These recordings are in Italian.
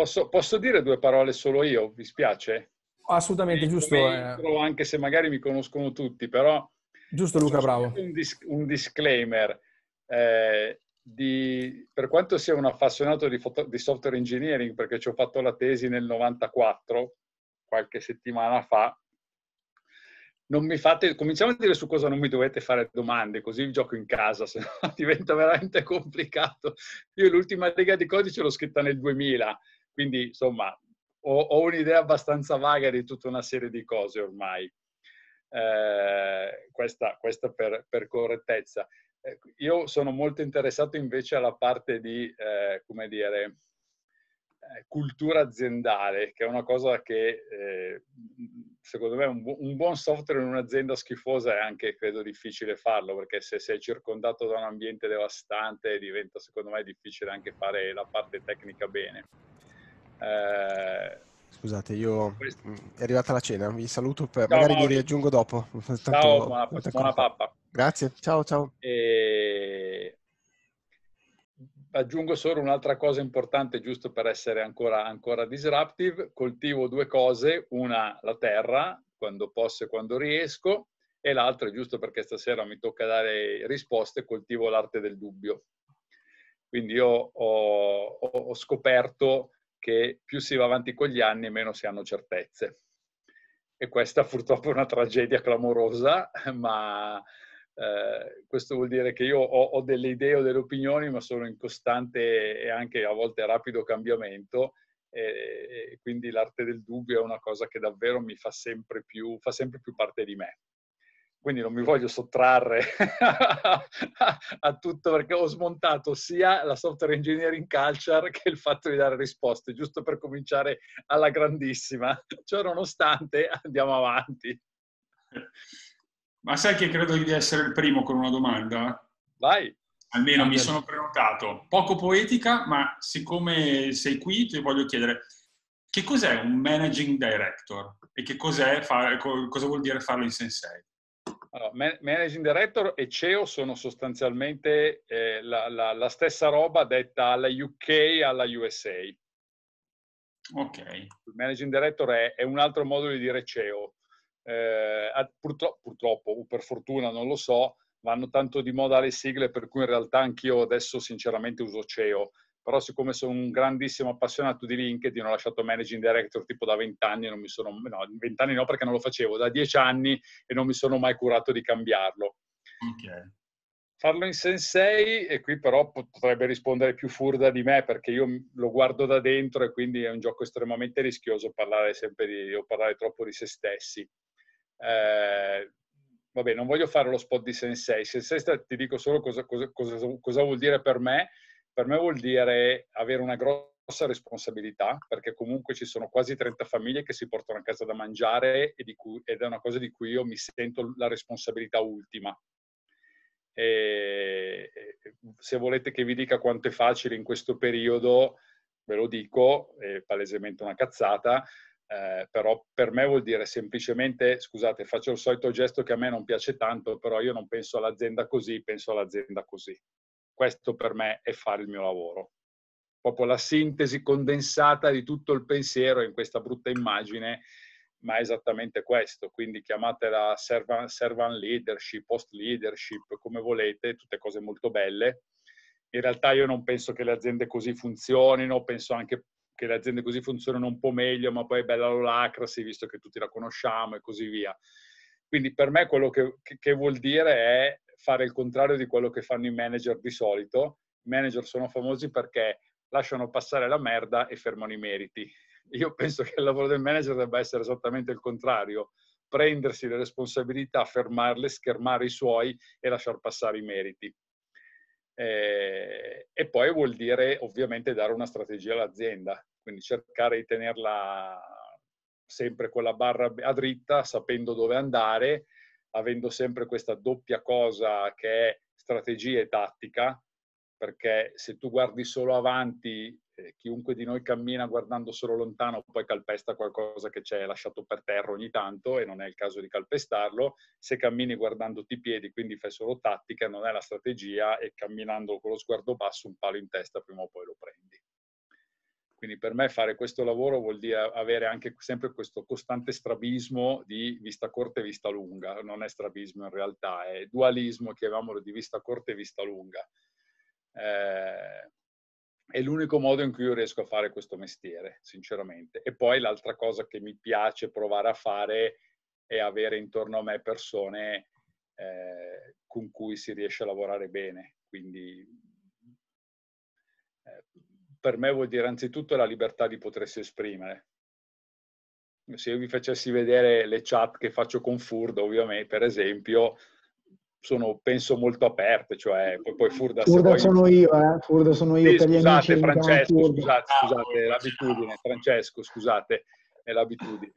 Posso, posso, dire due parole solo io? Vi spiace? Assolutamente, Mi giusto. Entro, eh. Anche se magari mi conoscono tutti, però... Giusto Luca, bravo. Un, dis- un disclaimer. Eh, di, per quanto sia un appassionato di, foto, di, software engineering, perché ci ho fatto la tesi nel 94, qualche settimana fa, non mi fate, cominciamo a dire su cosa non mi dovete fare domande, così gioco in casa, se no diventa veramente complicato. Io l'ultima riga di codice l'ho scritta nel 2000, quindi, insomma, ho, ho un'idea abbastanza vaga di tutta una serie di cose ormai. Eh, questa, questa per, per, correttezza. Eh, io sono molto interessato invece alla parte di, eh, come dire, eh, cultura aziendale, che è una cosa che eh, secondo me un, bu- un, buon software in un'azienda schifosa è anche, credo, difficile farlo, perché se sei circondato da un ambiente devastante diventa, secondo me, difficile anche fare la parte tecnica bene. Eh, Scusate, io è arrivata la cena, vi saluto, per... ciao, magari Mauri. vi riaggiungo dopo. Tanto ciao, buona, buona pappa. Grazie, ciao ciao. E... Aggiungo solo un'altra cosa importante, giusto per essere ancora, ancora disruptive, coltivo due cose, una la terra, quando posso e quando riesco, e l'altra, giusto perché stasera mi tocca dare risposte, coltivo l'arte del dubbio. Quindi io ho, ho, ho scoperto che più si va avanti con gli anni meno si hanno certezze. E questa purtroppo è una tragedia clamorosa, ma eh, questo vuol dire che io ho, ho, delle idee o delle opinioni, ma sono in costante e anche a volte rapido cambiamento. E, e quindi l'arte del dubbio è una cosa che davvero mi fa sempre più, fa sempre più parte di me quindi non mi voglio sottrarre a tutto perché ho smontato sia la software engineering culture che il fatto di dare risposte, giusto per cominciare alla grandissima. Ciononostante, andiamo avanti. Ma sai che credo di essere il primo con una domanda? Vai. Almeno Andate. mi sono prenotato. Poco poetica, ma siccome sei qui ti voglio chiedere che cos'è un managing director e che cos'è fare, cosa vuol dire farlo in sensei? Allora, managing Director e CEO sono sostanzialmente eh, la, la, la, stessa roba detta alla UK e alla USA. Ok. Il Managing Director è, è un altro modo di dire CEO. Eh, purtroppo, purtroppo, o per fortuna, non lo so, vanno tanto di moda le sigle, per cui in realtà anch'io adesso sinceramente uso CEO però siccome sono un grandissimo appassionato di LinkedIn, ho lasciato managing director tipo da 20 anni, non mi sono, no, 20 anni no perché non lo facevo, da 10 anni e non mi sono mai curato di cambiarlo. Okay. Farlo in Sensei, e qui però potrebbe rispondere più furda di me perché io lo guardo da dentro e quindi è un gioco estremamente rischioso parlare sempre di, o parlare troppo di se stessi. Eh, vabbè, non voglio fare lo spot di Sensei. Sensei ti dico solo cosa, cosa, cosa, cosa vuol dire per me per me vuol dire avere una grossa responsabilità, perché comunque ci sono quasi 30 famiglie che si portano a casa da mangiare cui, ed è una cosa di cui io mi sento la responsabilità ultima. E se volete che vi dica quanto è facile in questo periodo, ve lo dico, è palesemente una cazzata, eh, però per me vuol dire semplicemente, scusate, faccio il solito gesto che a me non piace tanto, però io non penso all'azienda così, penso all'azienda così. Questo per me è fare il mio lavoro. Proprio la sintesi condensata di tutto il pensiero in questa brutta immagine, ma è esattamente questo. Quindi chiamatela servant, servant leadership, post leadership, come volete, tutte cose molto belle. In realtà io non penso che le aziende così funzionino, penso anche che le aziende così funzionano un po' meglio, ma poi è bella l'olacrasi, visto che tutti la conosciamo e così via. Quindi per me quello che, che vuol dire è fare il contrario di quello che fanno i manager di solito. I manager sono famosi perché lasciano passare la merda e fermano i meriti. Io penso che il lavoro del manager debba essere esattamente il contrario, prendersi le responsabilità, fermarle, schermare i suoi e lasciar passare i meriti. Eh, e poi vuol dire ovviamente dare una strategia all'azienda, quindi cercare di tenerla sempre con la barra a dritta, sapendo dove andare, avendo sempre questa doppia cosa che è strategia e tattica, perché se tu guardi solo avanti, eh, chiunque di noi cammina guardando solo lontano, poi calpesta qualcosa che c'è lasciato per terra ogni tanto e non è il caso di calpestarlo. Se cammini guardandoti i piedi, quindi fai solo tattica, non è la strategia e camminando con lo sguardo basso un palo in testa prima o poi lo prendi. Quindi per me fare questo lavoro vuol dire avere anche sempre questo costante strabismo di vista corta e vista lunga, non è strabismo in realtà, è dualismo, chiamiamolo, di vista corta e vista lunga. Eh, è l'unico modo in cui io riesco a fare questo mestiere, sinceramente. E poi l'altra cosa che mi piace provare a fare è avere intorno a me persone eh, con cui si riesce a lavorare bene. Quindi eh, per me vuol dire anzitutto la libertà di potersi esprimere. Se io vi facessi vedere le chat che faccio con Furdo, ovviamente, per esempio, sono, penso, molto aperte, cioè poi, poi Furda... Furda sono voi... io, eh? Furda sono io sì, per scusate, amici. Francesco, scusate, scusate, l'abitudine, Francesco, scusate, è l'abitudine.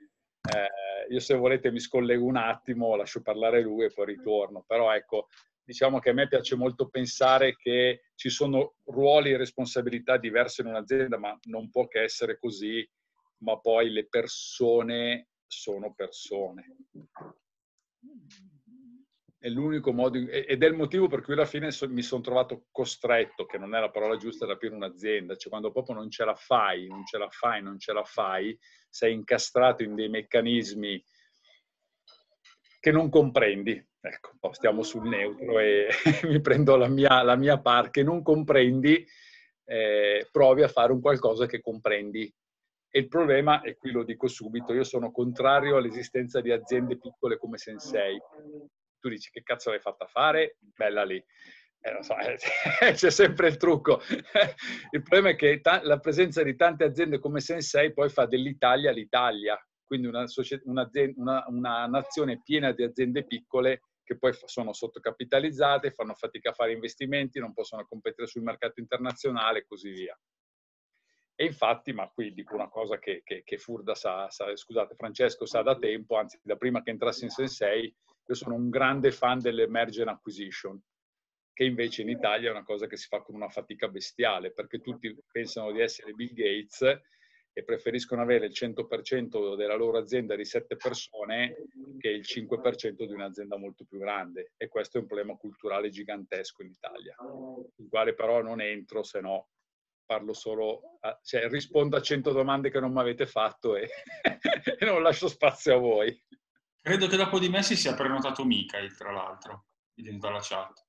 Eh, io se volete mi scollego un attimo, lascio parlare lui e poi ritorno, però ecco, diciamo che a me piace molto pensare che ci sono ruoli e responsabilità diverse in un'azienda, ma non può che essere così, ma poi le persone sono persone. È l'unico modo, ed è il motivo per cui alla fine mi sono trovato costretto, che non è la parola giusta, ad aprire un'azienda, cioè quando proprio non ce la fai, non ce la fai, non ce la fai, sei incastrato in dei meccanismi che non comprendi, Ecco, stiamo sul neutro e mi prendo la mia, la mia par che non comprendi, eh, provi a fare un qualcosa che comprendi. E il problema, e qui lo dico subito, io sono contrario all'esistenza di aziende piccole come Sensei. Tu dici che cazzo l'hai fatta fare? Bella lì. Eh, so, c'è sempre il trucco. Il problema è che ta- la presenza di tante aziende come Sensei poi fa dell'Italia l'Italia, quindi una, una, una, nazione piena di aziende piccole che poi sono sottocapitalizzate, fanno fatica a fare investimenti, non possono competere sul mercato internazionale e così via. E infatti, ma qui dico una cosa che, che, che Furda sa, sa, scusate, Francesco sa da tempo, anzi da prima che entrassi in Sensei, io sono un grande fan dell'emergent acquisition, che invece in Italia è una cosa che si fa con una fatica bestiale, perché tutti pensano di essere Bill Gates e preferiscono avere il 100% della loro azienda di 7 persone che il 5% di un'azienda molto più grande e questo è un problema culturale gigantesco in Italia, il quale però non entro se no parlo solo, a, cioè rispondo a 100 domande che non mi avete fatto e, e non lascio spazio a voi. Credo che dopo di me si sia prenotato Michael, tra l'altro, dalla chat.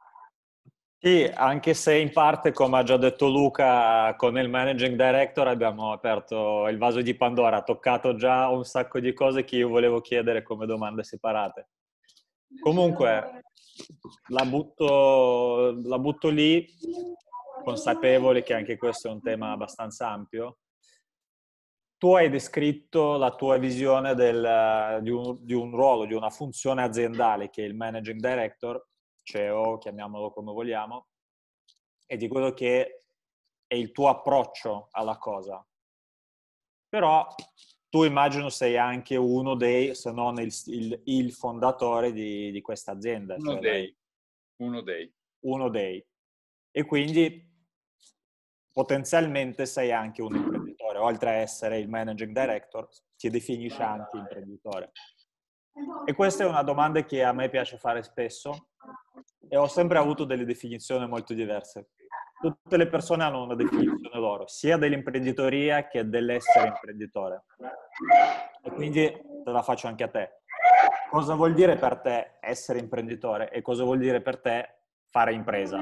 Sì, anche se in parte, come ha già detto Luca, con il managing director abbiamo aperto il vaso di Pandora, ha toccato già un sacco di cose che io volevo chiedere come domande separate. Comunque, la butto, la butto lì, consapevole che anche questo è un tema abbastanza ampio. Tu hai descritto la tua visione del, di, un, di un ruolo, di una funzione aziendale che è il managing director CEO, cioè, chiamiamolo come vogliamo, e di quello che è il tuo approccio alla cosa. Però tu immagino sei anche uno dei, se non il, il, il fondatore di, di questa azienda. Uno, cioè dei. uno dei. Uno dei. E quindi potenzialmente sei anche un imprenditore, oltre a essere il managing director, ti definisci anche imprenditore. E questa è una domanda che a me piace fare spesso e ho sempre avuto delle definizioni molto diverse. Tutte le persone hanno una definizione loro, sia dell'imprenditoria che dell'essere imprenditore. E quindi te la faccio anche a te. Cosa vuol dire per te essere imprenditore e cosa vuol dire per te fare impresa?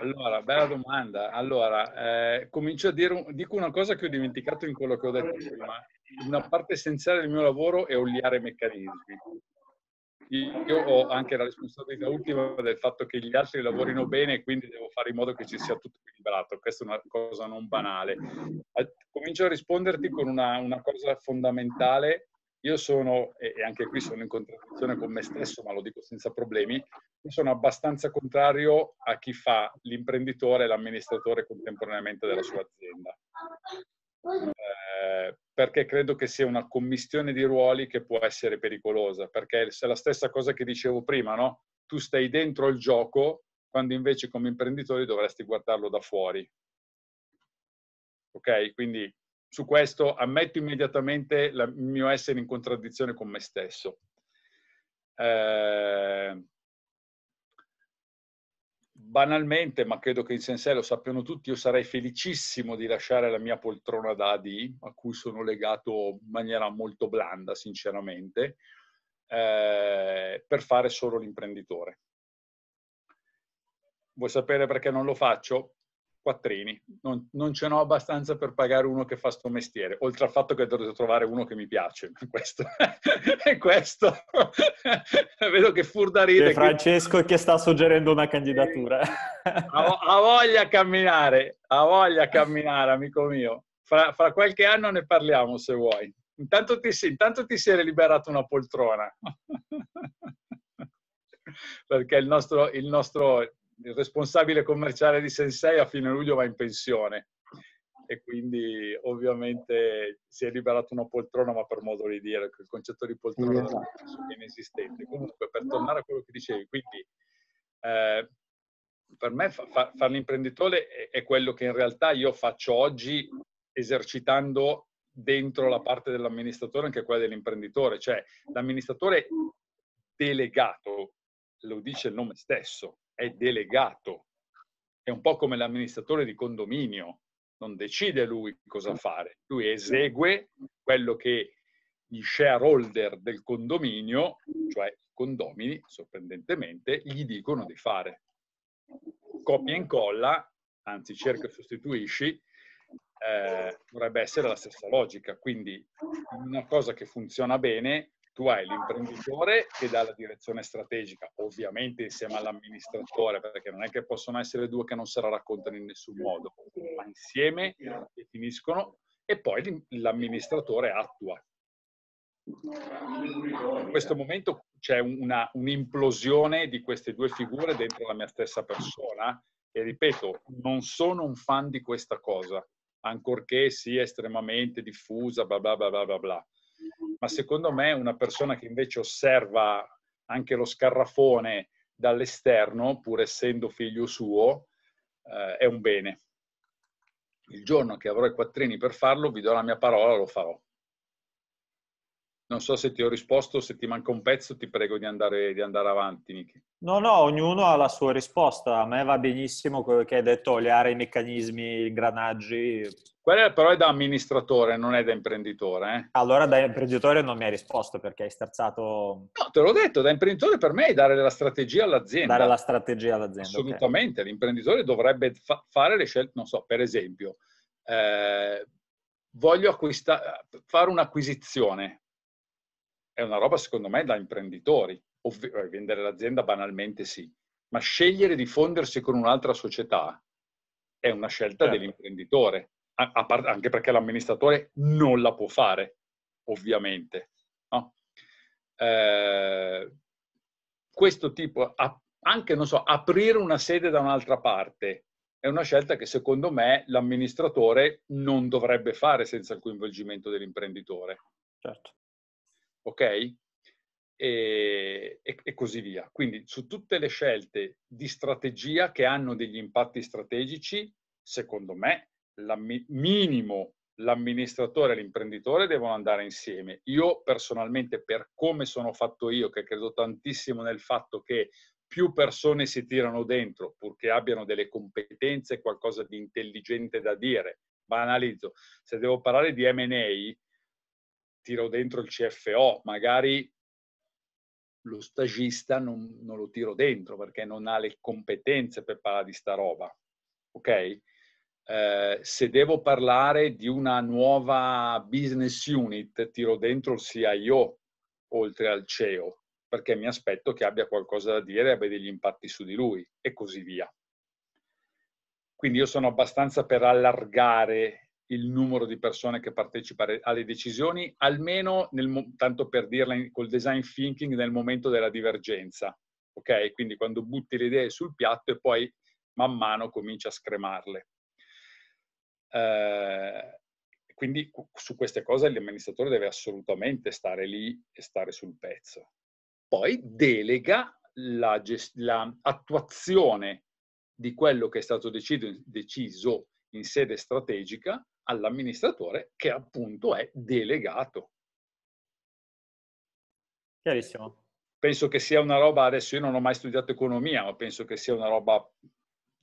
Allora, bella domanda. Allora, eh, comincio a dire, dico una cosa che ho dimenticato in quello che ho detto prima una parte essenziale del mio lavoro è oliare meccanismi. Io ho anche la responsabilità ultima del fatto che gli altri lavorino bene e quindi devo fare in modo che ci sia tutto equilibrato. Questa è una cosa non banale. Comincio a risponderti con una, una cosa fondamentale. Io sono, e anche qui sono in contraddizione con me stesso, ma lo dico senza problemi, io sono abbastanza contrario a chi fa l'imprenditore e l'amministratore contemporaneamente della sua azienda eh, perché credo che sia una commistione di ruoli che può essere pericolosa, perché è la stessa cosa che dicevo prima, no? Tu stai dentro il gioco, quando invece come imprenditore dovresti guardarlo da fuori. Ok? Quindi su questo ammetto immediatamente il mio essere in contraddizione con me stesso. Eh, banalmente, ma credo che in sensei lo sappiano tutti, io sarei felicissimo di lasciare la mia poltrona da AD, a cui sono legato in maniera molto blanda, sinceramente, eh, per fare solo l'imprenditore. Vuoi sapere perché non lo faccio? quattrini, non, non ce n'ho abbastanza per pagare uno che fa sto mestiere, oltre al fatto che dovrei trovare uno che mi piace, questo è questo, vedo che furda ride. C'è Francesco che sta suggerendo una candidatura. Eh, ha, voglia a camminare, ha voglia a camminare amico mio, fra, fra qualche anno ne parliamo se vuoi. Intanto ti, intanto ti, sei liberato una poltrona. Perché il nostro, il nostro, il responsabile commerciale di Sensei a fine luglio va in pensione e quindi ovviamente si è liberato una poltrona, ma per modo di dire, il concetto di poltrona esatto. è inesistente. Comunque, per tornare a quello che dicevi, quindi eh, per me fa, fa, fare l'imprenditore è, è quello che in realtà io faccio oggi esercitando dentro la parte dell'amministratore anche quella dell'imprenditore, cioè l'amministratore delegato, lo dice il nome stesso, è delegato, è un po' come l'amministratore di condominio, non decide lui cosa fare, lui esegue quello che gli shareholder del condominio, cioè i condomini, sorprendentemente, gli dicono di fare. Copia e incolla, anzi cerca e sostituisci, eh, dovrebbe essere la stessa logica. Quindi una cosa che funziona bene tu hai l'imprenditore che dà la direzione strategica, ovviamente insieme all'amministratore, perché non è che possono essere due che non se la raccontano in nessun modo, ma insieme definiscono e poi l'amministratore attua. In questo momento c'è una, un'implosione di queste due figure dentro la mia stessa persona e ripeto, non sono un fan di questa cosa, ancorché sia estremamente diffusa, bla bla bla bla bla. bla ma secondo me una persona che invece osserva anche lo scarrafone dall'esterno, pur essendo figlio suo, eh, è un bene. Il giorno che avrò i quattrini per farlo, vi do la mia parola, lo farò. Non so se ti ho risposto, se ti manca un pezzo ti prego di andare, di andare avanti, Nichi. No, no, ognuno ha la sua risposta. A me va benissimo quello che hai detto, le aree, i meccanismi, gli ingranaggi. Quello però è da amministratore, non è da imprenditore. Eh? Allora da imprenditore non mi hai risposto perché hai sterzato... No, te l'ho detto, da imprenditore per me è dare la strategia all'azienda. Dare la strategia all'azienda. Assolutamente, okay. l'imprenditore dovrebbe fa- fare le scelte, non so, per esempio, eh, voglio acquista- fare un'acquisizione, è una roba secondo me da imprenditori, ovvero eh, vendere l'azienda banalmente sì, ma scegliere di fondersi con un'altra società è una scelta certo. dell'imprenditore, par- anche perché l'amministratore non la può fare, ovviamente. No? Eh, questo tipo, anche, non so, aprire una sede da un'altra parte è una scelta che secondo me l'amministratore non dovrebbe fare senza il coinvolgimento dell'imprenditore. Certo ok? E, e, così via. Quindi su tutte le scelte di strategia che hanno degli impatti strategici, secondo me, la, minimo l'amministratore e l'imprenditore devono andare insieme. Io personalmente, per come sono fatto io, che credo tantissimo nel fatto che più persone si tirano dentro, purché abbiano delle competenze, qualcosa di intelligente da dire, ma analizzo, se devo parlare di MA, tiro dentro il CFO, magari lo stagista non, non, lo tiro dentro perché non ha le competenze per parlare di sta roba, ok? Eh, se devo parlare di una nuova business unit, tiro dentro il CIO oltre al CEO, perché mi aspetto che abbia qualcosa da dire, e abbia degli impatti su di lui e così via. Quindi io sono abbastanza per allargare il numero di persone che partecipa alle decisioni, almeno nel, tanto per dirla col design thinking nel momento della divergenza. Ok? Quindi quando butti le idee sul piatto e poi man mano cominci a scremarle. Eh, quindi su queste cose l'amministratore deve assolutamente stare lì e stare sul pezzo. Poi delega l'attuazione la di quello che è stato deciso, deciso in sede strategica all'amministratore che appunto è delegato. Chiarissimo. Penso che sia una roba, adesso io non ho mai studiato economia, ma penso che sia una roba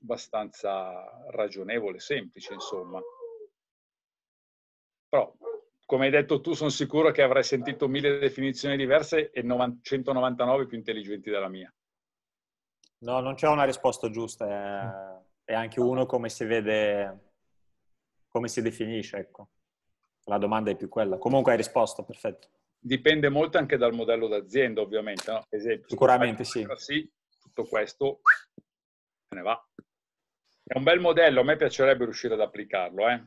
abbastanza ragionevole, semplice, insomma. Però, come hai detto tu, sono sicuro che avrai sentito mille definizioni diverse e 199 più intelligenti della mia. No, non c'è una risposta giusta. Eh. Mm. È anche uno, come si vede, come si definisce, ecco. La domanda è più quella. Comunque hai risposto, perfetto. Dipende molto anche dal modello d'azienda, ovviamente. No? Esempio, Sicuramente sì. sì. Tutto questo se ne va. È un bel modello, a me piacerebbe riuscire ad applicarlo. Eh?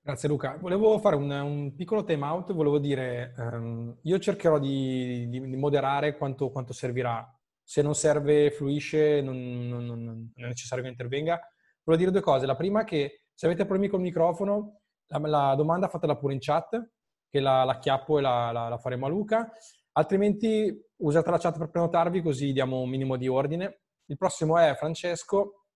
Grazie Luca. Volevo fare un, un piccolo time out, volevo dire, um, io cercherò di, di, di moderare quanto, quanto, servirà. Se non serve, fluisce, non, non, non, non è necessario che intervenga. Volevo dire due cose. La prima è che se avete problemi col microfono, la, la domanda fatela pure in chat, che la, la chiappo e la, la faremo a Luca. Altrimenti usate la chat per prenotarvi così diamo un minimo di ordine. Il prossimo è Francesco.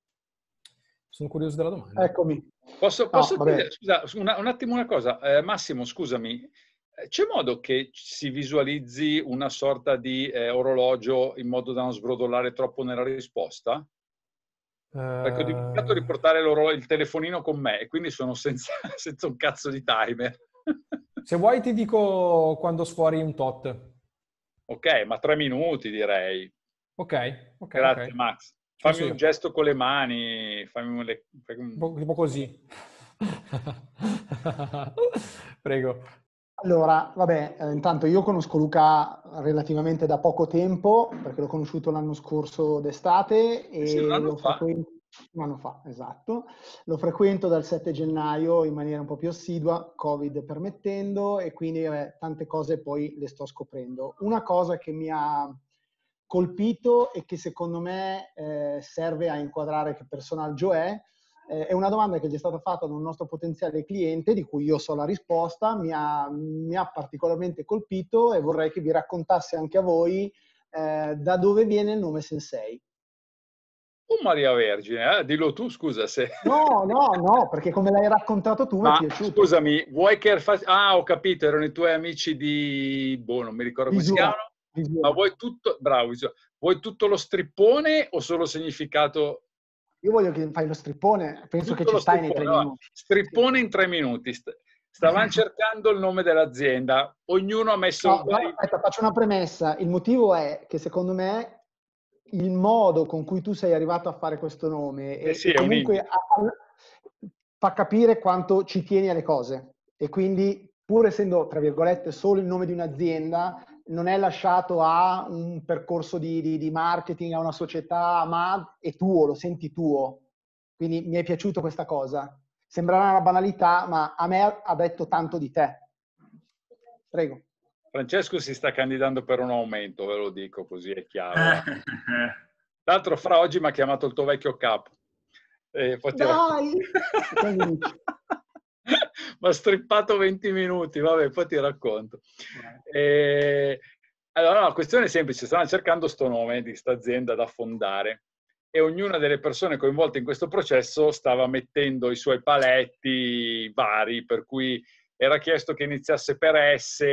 Sono curioso della domanda. Eccomi. Posso, ah, posso no, dire, scusa, una, un attimo una cosa. Eh, Massimo, scusami, eh, c'è modo che si visualizzi una sorta di eh, orologio in modo da non sbrodolare troppo nella risposta? Perché ho dimenticato di eh, portare il telefonino con me e quindi sono senza, senza, un cazzo di timer. Se vuoi ti dico quando sfori un tot. Ok, ma tre minuti direi. Ok, ok. Grazie okay. Max. Fammi sì, sì. un gesto con le mani, fammi le... Tipo così. Prego. Allora, vabbè, eh, intanto io conosco Luca relativamente da poco tempo, perché l'ho conosciuto l'anno scorso d'estate e sì, lo fa. frequento un anno fa, esatto. Lo frequento dal 7 gennaio in maniera un po' più assidua, Covid permettendo, e quindi vabbè, tante cose poi le sto scoprendo. Una cosa che mi ha colpito e che secondo me eh, serve a inquadrare che personaggio è, eh, è una domanda che gli è stata fatta da un nostro potenziale cliente di cui io so la risposta, mi ha, mi ha particolarmente colpito e vorrei che vi raccontasse anche a voi eh, da dove viene il nome Sensei. Oh Maria Vergine, eh? dillo tu scusa se... No, no, no, perché come l'hai raccontato tu Ma, mi è piaciuto. Scusami, vuoi che... Erfas... Ah, ho capito, erano i tuoi amici di... Boh, non mi ricordo Visura. come si chiamano. Visura. Ma vuoi tutto... Bravo, Visura. Vuoi tutto lo strippone o solo significato io voglio che fai lo strippone, penso Tutto che ci stai nei tre no, minuti. Strippone in tre minuti. Stavano cercando il nome dell'azienda, ognuno ha messo... No, un... aspetta, faccio una premessa. Il motivo è che secondo me il modo con cui tu sei arrivato a fare questo nome eh sì, e comunque a, fa capire quanto ci tieni alle cose. E quindi, pur essendo, tra virgolette, solo il nome di un'azienda, non è lasciato a un percorso di, di, di, marketing, a una società, ma è tuo, lo senti tuo. Quindi mi è piaciuto questa cosa. Sembrerà una banalità, ma a me ha detto tanto di te. Prego. Francesco si sta candidando per un aumento, ve lo dico così è chiaro. Eh. L'altro fra oggi mi ha chiamato il tuo vecchio capo. Eh, poteva... Dai! mi ha strippato 20 minuti, vabbè, poi ti racconto. E, eh. eh, allora, la questione è semplice, stavano cercando sto nome di questa azienda da fondare e ognuna delle persone coinvolte in questo processo stava mettendo i suoi paletti vari, per cui era chiesto che iniziasse per S,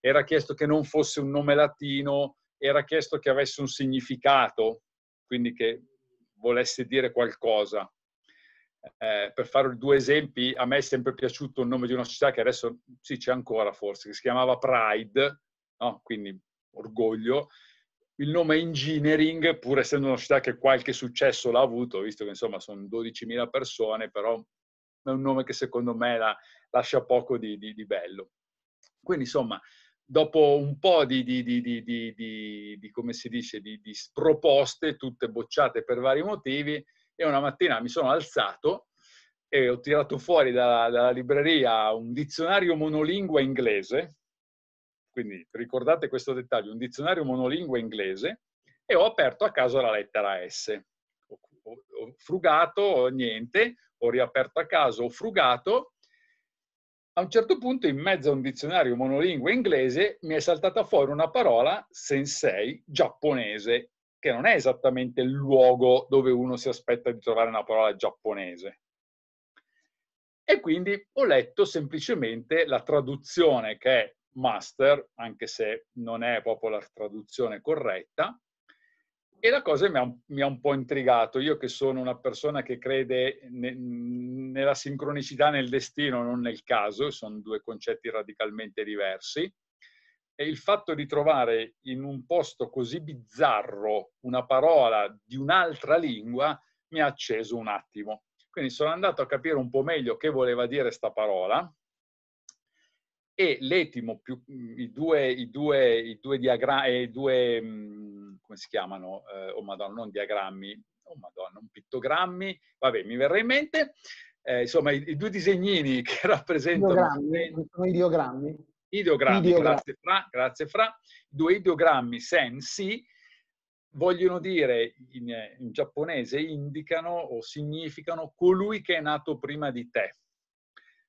era chiesto che non fosse un nome latino, era chiesto che avesse un significato, quindi che volesse dire qualcosa eh, per fare due esempi, a me è sempre piaciuto il nome di una società che adesso sì c'è ancora forse, che si chiamava Pride, no? quindi orgoglio. Il nome Engineering, pur essendo una società che qualche successo l'ha avuto, visto che insomma sono 12.000 persone, però è un nome che secondo me la, lascia poco di, di, di bello. Quindi insomma, dopo un po' di, di, di, di come si dice, di, proposte, tutte bocciate per vari motivi, e una mattina mi sono alzato e ho tirato fuori dalla, dalla libreria un dizionario monolingua inglese, quindi ricordate questo dettaglio, un dizionario monolingua inglese, e ho aperto a caso la lettera S. Ho, ho, ho frugato, niente, ho riaperto a caso, ho frugato. A un certo punto, in mezzo a un dizionario monolingua inglese, mi è saltata fuori una parola, sensei, giapponese, che non è esattamente il luogo dove uno si aspetta di trovare una parola giapponese. E quindi ho letto semplicemente la traduzione che è master, anche se non è proprio la traduzione corretta, e la cosa mi ha, mi ha un po' intrigato. Io che sono una persona che crede ne, nella sincronicità nel destino, non nel caso, sono due concetti radicalmente diversi, e il fatto di trovare in un posto così bizzarro una parola di un'altra lingua mi ha acceso un attimo. Quindi sono andato a capire un po' meglio che voleva dire sta parola e l'etimo più mm, i due, i due, i due diagrammi, eh, i due, mm, come si chiamano? Eh, oh madonna, non diagrammi, oh madonna, non pittogrammi, vabbè, mi verrà in mente. Eh, insomma, i, i, due disegnini che rappresentano... Ideogrammi, sono ideogrammi ideogrammi, Ideogra- grazie Fra, grazie Fra, due ideogrammi sensi vogliono dire in, in, giapponese, indicano o significano colui che è nato prima di te.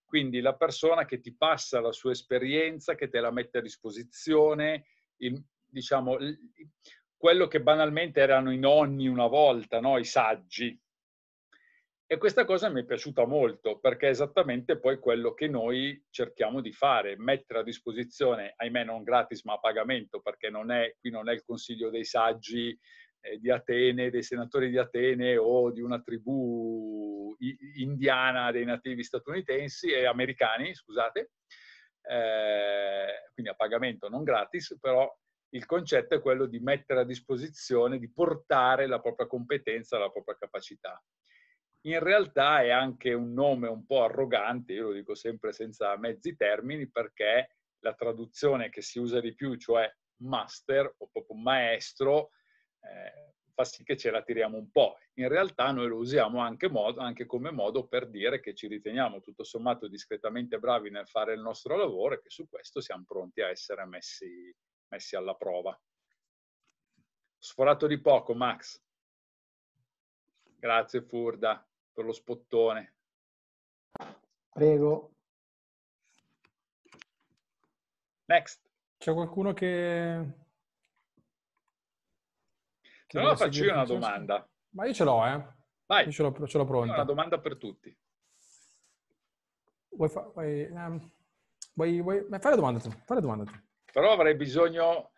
Quindi la persona che ti passa la sua esperienza, che te la mette a disposizione, il, diciamo, quello che banalmente erano i nonni una volta, no? i saggi, e questa cosa mi è piaciuta molto perché è esattamente poi quello che noi cerchiamo di fare, mettere a disposizione, ahimè non gratis ma a pagamento, perché non è, qui non è il consiglio dei saggi eh, di Atene, dei senatori di Atene o di una tribù indiana dei nativi statunitensi e americani, scusate, eh, quindi a pagamento non gratis, però il concetto è quello di mettere a disposizione, di portare la propria competenza, la propria capacità in realtà è anche un nome un po' arrogante, io lo dico sempre senza mezzi termini, perché la traduzione che si usa di più, cioè master o proprio maestro, eh, fa sì che ce la tiriamo un po'. In realtà noi lo usiamo anche, modo, anche, come modo per dire che ci riteniamo tutto sommato discretamente bravi nel fare il nostro lavoro e che su questo siamo pronti a essere messi, messi alla prova. Sforato di poco, Max. Grazie Furda per lo spottone. Prego. Next. C'è qualcuno che... che no, faccio io una domanda. Ma io ce l'ho, eh. Vai. Io ce l'ho, ce l'ho pronta. Una domanda per tutti. Vuoi, fa- vuoi, um, vuoi, vuoi... Fai la domanda tu, fai la domanda tu. Però avrei bisogno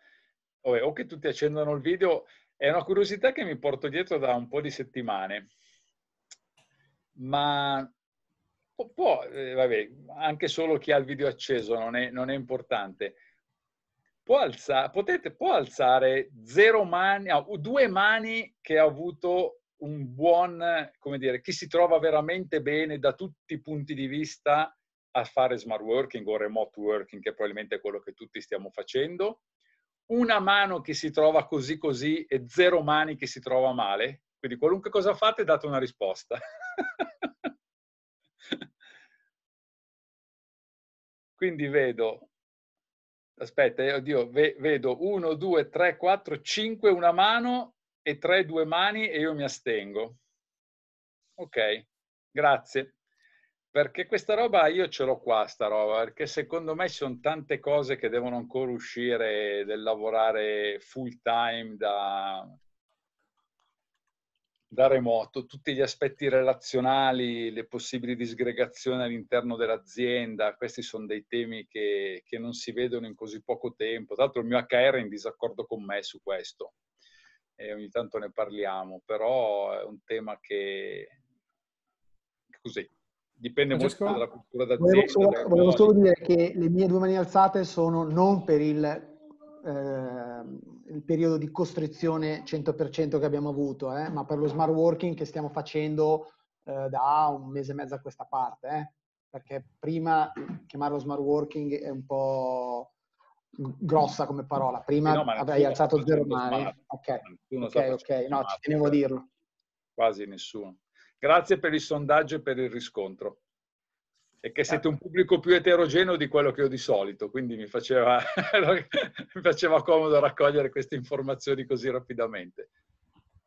o che tutti accendano il video. È una curiosità che mi porto dietro da un po' di settimane ma può, eh, vabbè, anche solo chi ha il video acceso non è, non è importante. Può alza, potete, può alzare zero mani, no, ah, due mani che ha avuto un buon, come dire, chi si trova veramente bene da tutti i punti di vista a fare smart working o remote working, che probabilmente è quello che tutti stiamo facendo, una mano che si trova così così e zero mani che si trova male, quindi qualunque cosa fate date una risposta. Quindi vedo, aspetta, eh, oddio, vedo 1, 2, 3, 4, 5 una mano e 3 due mani e io mi astengo. Ok, grazie. Perché questa roba io ce l'ho qua, sta roba, perché secondo me ci sono tante cose che devono ancora uscire del lavorare full time da, da remoto tutti gli aspetti relazionali, le possibili disgregazioni all'interno dell'azienda, questi sono dei temi che, che non si vedono in così poco tempo. Tra l'altro il mio HR è in disaccordo con me su questo e ogni tanto ne parliamo, però è un tema che così dipende Francesco, molto dalla cultura d'azienda. Volevo, volevo solo dire che le mie due mani alzate sono non per il Ehm, il periodo di costrizione 100% che abbiamo avuto, eh, ma per lo smart working che stiamo facendo eh, da un mese e mezzo a questa parte, eh, perché prima chiamarlo smart working è un po' grossa come parola, prima no, avrei alzato zero mani. Ok, ok, ok, no, ci tenevo a dirlo. Quasi nessuno. Grazie per il sondaggio e per il riscontro e che siete esatto. un pubblico più eterogeneo di quello che ho di solito, quindi mi faceva, mi faceva comodo raccogliere queste informazioni così rapidamente.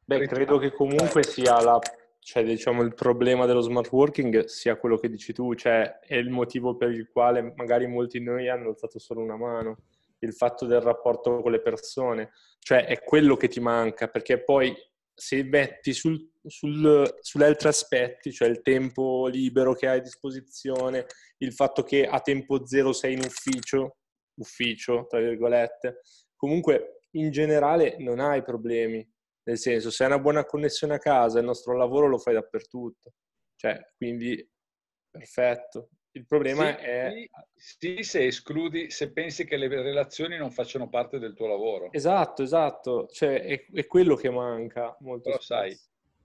Beh, credo che comunque sia la, cioè, diciamo, il problema dello smart working sia quello che dici tu, cioè è il motivo per il quale magari molti di noi hanno alzato solo una mano, il fatto del rapporto con le persone, cioè è quello che ti manca, perché poi se metti sul sul, sugli altri aspetti, cioè il tempo libero che hai a disposizione, il fatto che a tempo zero sei in ufficio, ufficio, tra virgolette. Comunque, in generale, non hai problemi. Nel senso, se hai una buona connessione a casa, il nostro lavoro lo fai dappertutto. Cioè, quindi, perfetto. Il problema sì, è... Sì, se escludi, se pensi che le relazioni non facciano parte del tuo lavoro. Esatto, esatto. Cioè, è, è quello che manca molto Però spesso. sai,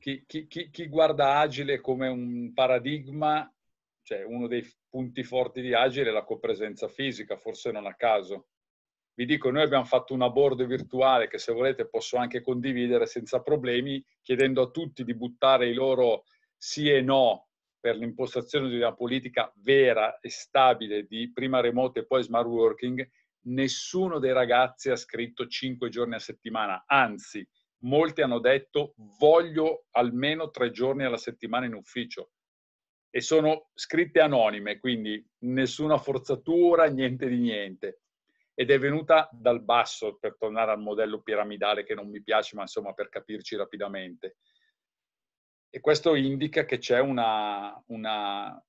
chi, chi, chi, chi guarda Agile come un paradigma, cioè uno dei punti forti di Agile è la copresenza fisica, forse non a caso. Vi dico, noi abbiamo fatto una board virtuale che se volete posso anche condividere senza problemi, chiedendo a tutti di buttare i loro sì e no per l'impostazione di una politica vera e stabile di prima remote e poi smart working, nessuno dei ragazzi ha scritto 5 giorni a settimana, anzi molti hanno detto voglio almeno tre giorni alla settimana in ufficio e sono scritte anonime, quindi nessuna forzatura, niente di niente. Ed è venuta dal basso, per tornare al modello piramidale che non mi piace, ma insomma per capirci rapidamente. E questo indica che c'è una, una,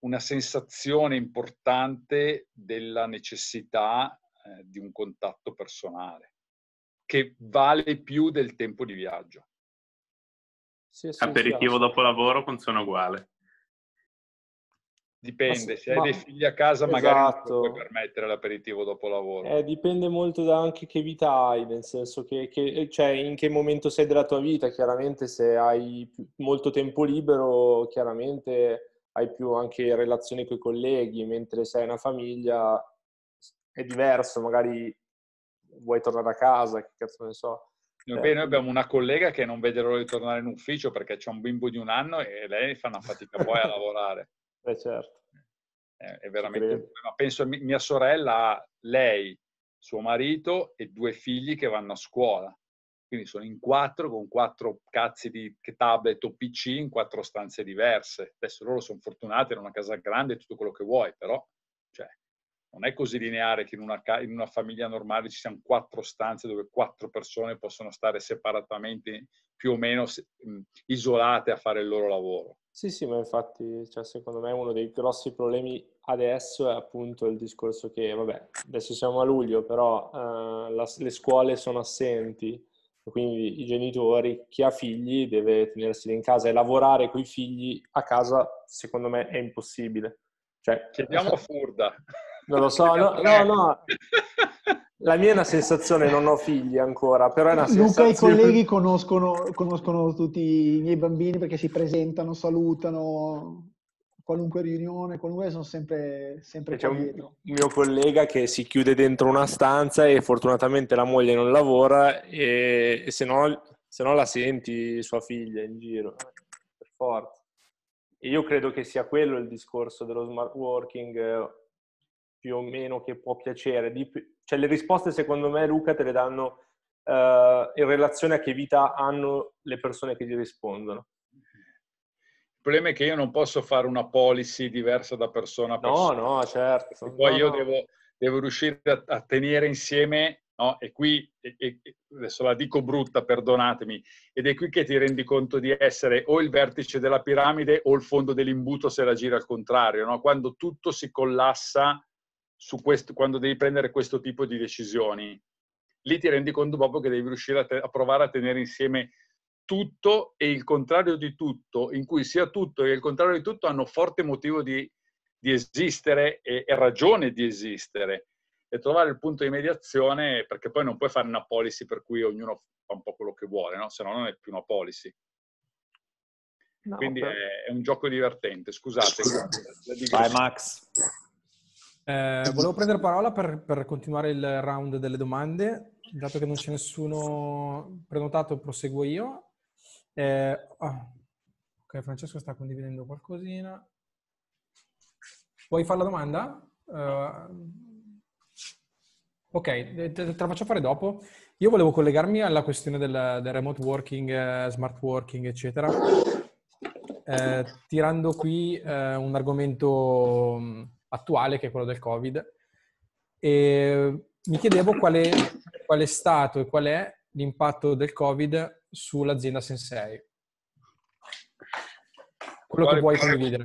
una sensazione importante della necessità eh, di un contatto personale che vale più del tempo di viaggio. Sì, Aperitivo dopo lavoro funziona uguale. Dipende, se hai ma... dei figli a casa magari esatto. non puoi permettere l'aperitivo dopo lavoro. Eh, dipende molto da anche che vita hai, nel senso che, che eh, cioè, in che momento sei della tua vita. Chiaramente se hai più, molto tempo libero, chiaramente hai più anche relazioni con i colleghi, mentre se hai una famiglia è diverso, magari vuoi tornare a casa, che cazzo ne so. Beh, noi abbiamo una collega che non vede l'ora di tornare in ufficio perché c'è un bimbo di un anno e lei fa una fatica poi a lavorare. Eh certo. È, eh, è veramente un problema. Penso a mia sorella lei, suo marito e due figli che vanno a scuola. Quindi sono in quattro con quattro cazzi di tablet o PC in quattro stanze diverse. Adesso loro sono fortunati, erano una casa grande, tutto quello che vuoi, però cioè, non è così lineare che in una, in una, famiglia normale ci siano quattro stanze dove quattro persone possono stare separatamente, più o meno isolate a fare il loro lavoro. Sì, sì, ma infatti, cioè, secondo me uno dei grossi problemi adesso è appunto il discorso che, vabbè, adesso siamo a luglio, però eh, la, le scuole sono assenti, quindi i genitori, chi ha figli deve tenerseli in casa e lavorare con i figli a casa, secondo me, è impossibile. Cioè, Chiediamo a Furda. Non lo so, no, no, no. La mia è una sensazione, non ho figli ancora, però è una sensazione... Luca i colleghi conoscono, conoscono tutti i miei bambini perché si presentano, salutano, qualunque riunione, qualunque sono sempre, sempre c'è un mio collega che si chiude dentro una stanza e fortunatamente la moglie non lavora e, e se, no, se, no, la senti sua figlia in giro, eh, per forza. E io credo che sia quello il discorso dello smart working eh, più o meno che può piacere? cioè le risposte secondo me Luca te le danno eh, in relazione a che vita hanno le persone che ti rispondono. Il problema è che io non posso fare una policy diversa da persona a persona. No, certo. no, certo. No, poi io no. devo, devo, riuscire a, a tenere insieme, no? e qui, e, e, adesso la dico brutta, perdonatemi, ed è qui che ti rendi conto di essere o il vertice della piramide o il fondo dell'imbuto se la gira al contrario, quando tutto si collassa questo, quando devi prendere questo tipo di decisioni. Lì ti rendi conto proprio che devi riuscire a, te, a provare a tenere insieme tutto e il contrario di tutto, in cui sia tutto e il contrario di tutto hanno forte motivo di, di esistere e, e, ragione di esistere e trovare il punto di mediazione perché poi non puoi fare una policy per cui ognuno fa un po' quello che vuole, no? se no non è più una policy. No, Quindi però... è, è, un gioco divertente, scusate. scusate. Vai Max. Eh, ehm, volevo prendere parola per, per, continuare il round delle domande, dato che non c'è nessuno prenotato, proseguo io. Eh, oh, ok, Francesco sta condividendo qualcosina. Vuoi fare la domanda? Uh, ok, te, la faccio fare dopo. Io volevo collegarmi alla questione del, del remote working, eh, smart working, eccetera, eh, tirando qui eh, un argomento attuale, che è quello del Covid. E mi chiedevo qual è, qual è stato e qual è l'impatto del Covid sull'azienda Sensei. Quello quale che vuoi condividere.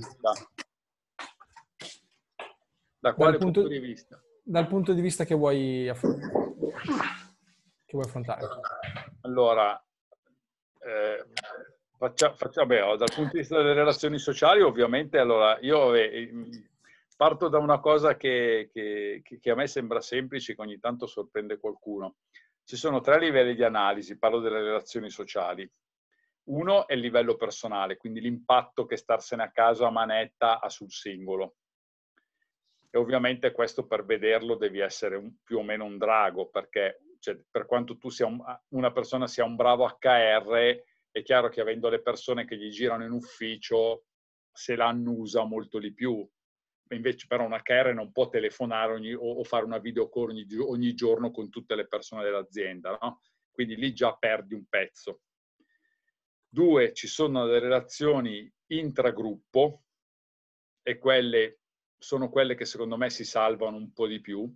Da quale dal punto, punto, di vista? Dal punto di vista che vuoi, affrontare. Che vuoi affrontare. Allora, eh, faccia, faccia, beh, oh, dal punto di vista delle relazioni sociali, ovviamente, allora, io... Eh, parto da una cosa che, che, che, a me sembra semplice, che ogni tanto sorprende qualcuno. Ci sono tre livelli di analisi, parlo delle relazioni sociali. Uno è il livello personale, quindi l'impatto che starsene a casa a manetta ha sul singolo. E ovviamente questo per vederlo devi essere un, più o meno un drago, perché cioè, per quanto tu sia un, una persona sia un bravo HR, è chiaro che avendo le persone che gli girano in ufficio se la annusa molto di più, invece però una care non può telefonare ogni, o, o, fare una videocall ogni, ogni, giorno con tutte le persone dell'azienda, no? quindi lì già perdi un pezzo. Due, ci sono le relazioni intragruppo e quelle sono quelle che secondo me si salvano un po' di più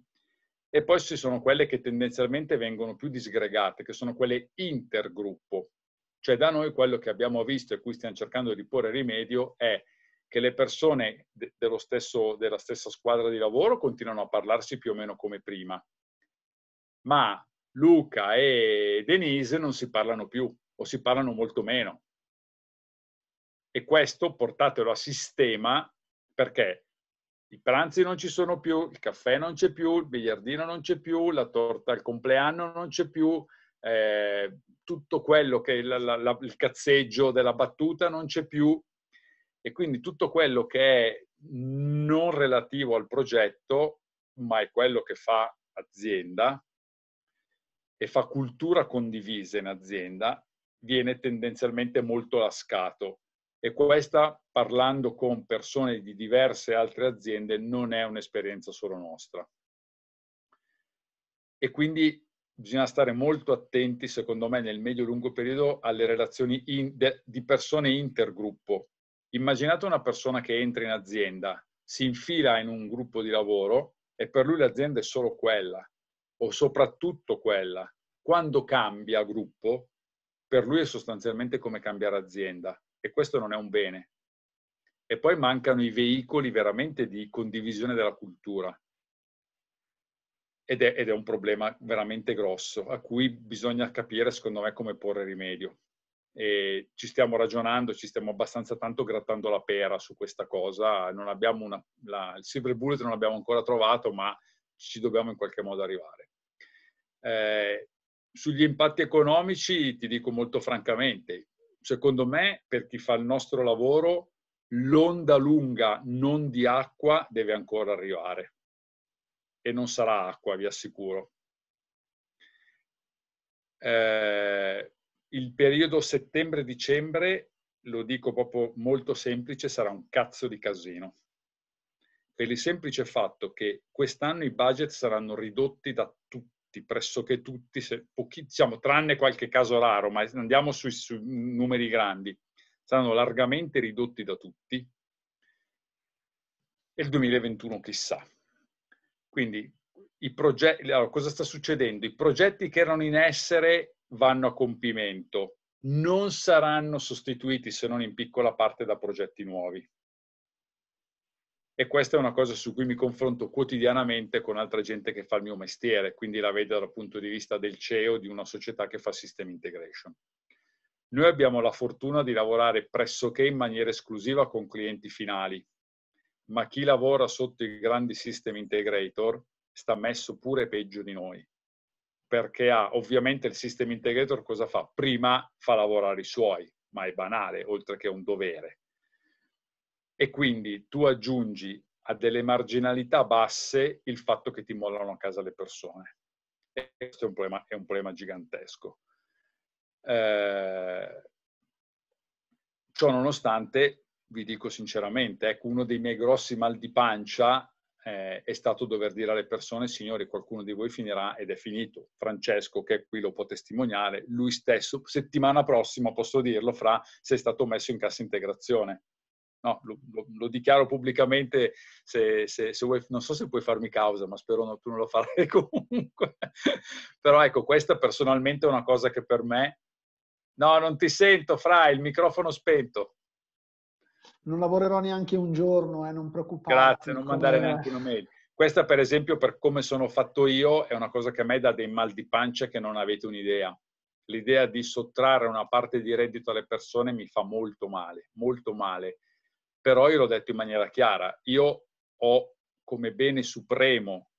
e poi ci sono quelle che tendenzialmente vengono più disgregate, che sono quelle intergruppo. Cioè da noi quello che abbiamo visto e cui stiamo cercando di porre rimedio è che le persone de stesso, della stessa squadra di lavoro continuano a parlarsi più o meno come prima, ma Luca e Denise non si parlano più o si parlano molto meno. E questo portatelo a sistema perché i pranzi non ci sono più, il caffè non c'è più, il bigliardino non c'è più, la torta al compleanno non c'è più, eh, tutto quello che la, la, la, il cazzeggio della battuta non c'è più, e quindi tutto quello che è non relativo al progetto, ma è quello che fa azienda e fa cultura condivisa in azienda, viene tendenzialmente molto lascato. E questa, parlando con persone di diverse altre aziende, non è un'esperienza solo nostra. E quindi bisogna stare molto attenti, secondo me, nel medio-lungo periodo alle relazioni in, de, di persone intergruppo, Immaginate una persona che entra in azienda, si infila in un gruppo di lavoro e per lui l'azienda è solo quella, o soprattutto quella. Quando cambia gruppo, per lui è sostanzialmente come cambiare azienda e questo non è un bene. E poi mancano i veicoli veramente di condivisione della cultura. Ed è, ed è, un problema veramente grosso a cui bisogna capire, secondo me, come porre rimedio e ci stiamo ragionando, ci stiamo abbastanza tanto grattando la pera su questa cosa, una, la, il silver bullet non l'abbiamo ancora trovato, ma ci dobbiamo in qualche modo arrivare. Eh, sugli impatti economici ti dico molto francamente, secondo me per chi fa il nostro lavoro l'onda lunga non di acqua deve ancora arrivare e non sarà acqua, vi assicuro. Eh, il periodo settembre-dicembre, lo dico proprio molto semplice, sarà un cazzo di casino. Per il semplice fatto che quest'anno i budget saranno ridotti da tutti, pressoché tutti, se, pochi, diciamo, tranne qualche caso raro, ma andiamo sui, sui numeri grandi, saranno largamente ridotti da tutti. E il 2021 chissà. Quindi i progetti, allora, cosa sta succedendo? I progetti che erano in essere vanno a compimento non saranno sostituiti se non in piccola parte da progetti nuovi. E questa è una cosa su cui mi confronto quotidianamente con altra gente che fa il mio mestiere, quindi la vedo dal punto di vista del CEO di una società che fa system integration. Noi abbiamo la fortuna di lavorare pressoché in maniera esclusiva con clienti finali, ma chi lavora sotto i grandi system integrator sta messo pure peggio di noi perché ha ovviamente il system integrator cosa fa? Prima fa lavorare i suoi, ma è banale, oltre che un dovere. E quindi tu aggiungi a delle marginalità basse il fatto che ti mollano a casa le persone. E questo è un problema, è un problema gigantesco. Eh, ciò nonostante, vi dico sinceramente, ecco, uno dei miei grossi mal di pancia eh, è stato dover dire alle persone, signori, qualcuno di voi finirà ed è finito. Francesco, che è qui, lo può testimoniare, lui stesso, settimana prossima, posso dirlo, fra, se è stato messo in cassa integrazione. No, lo, lo, lo dichiaro pubblicamente, se, se, se vuoi, non so se puoi farmi causa, ma spero no, tu non lo farai comunque. Però ecco, questa personalmente è una cosa che per me... No, non ti sento, Fra, il microfono spento non lavorerò neanche un giorno, eh, non preoccuparti. Grazie, non mandare come... neanche una mail. Questa, per esempio, per come sono fatto io, è una cosa che a me dà dei mal di pancia che non avete un'idea. L'idea di sottrarre una parte di reddito alle persone mi fa molto male, molto male. Però io l'ho detto in maniera chiara, io ho come bene supremo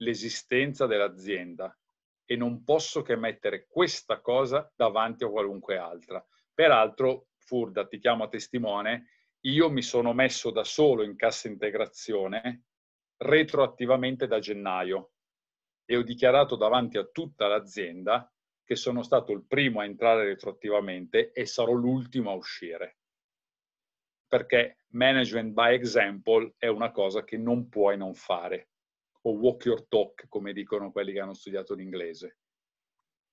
l'esistenza dell'azienda e non posso che mettere questa cosa davanti a qualunque altra. Peraltro, Furda, ti chiamo a testimone, io mi sono messo da solo in cassa integrazione retroattivamente da gennaio e ho dichiarato davanti a tutta l'azienda che sono stato il primo a entrare retroattivamente e sarò l'ultimo a uscire. Perché management by example è una cosa che non puoi non fare, o walk your talk, come dicono quelli che hanno studiato l'inglese.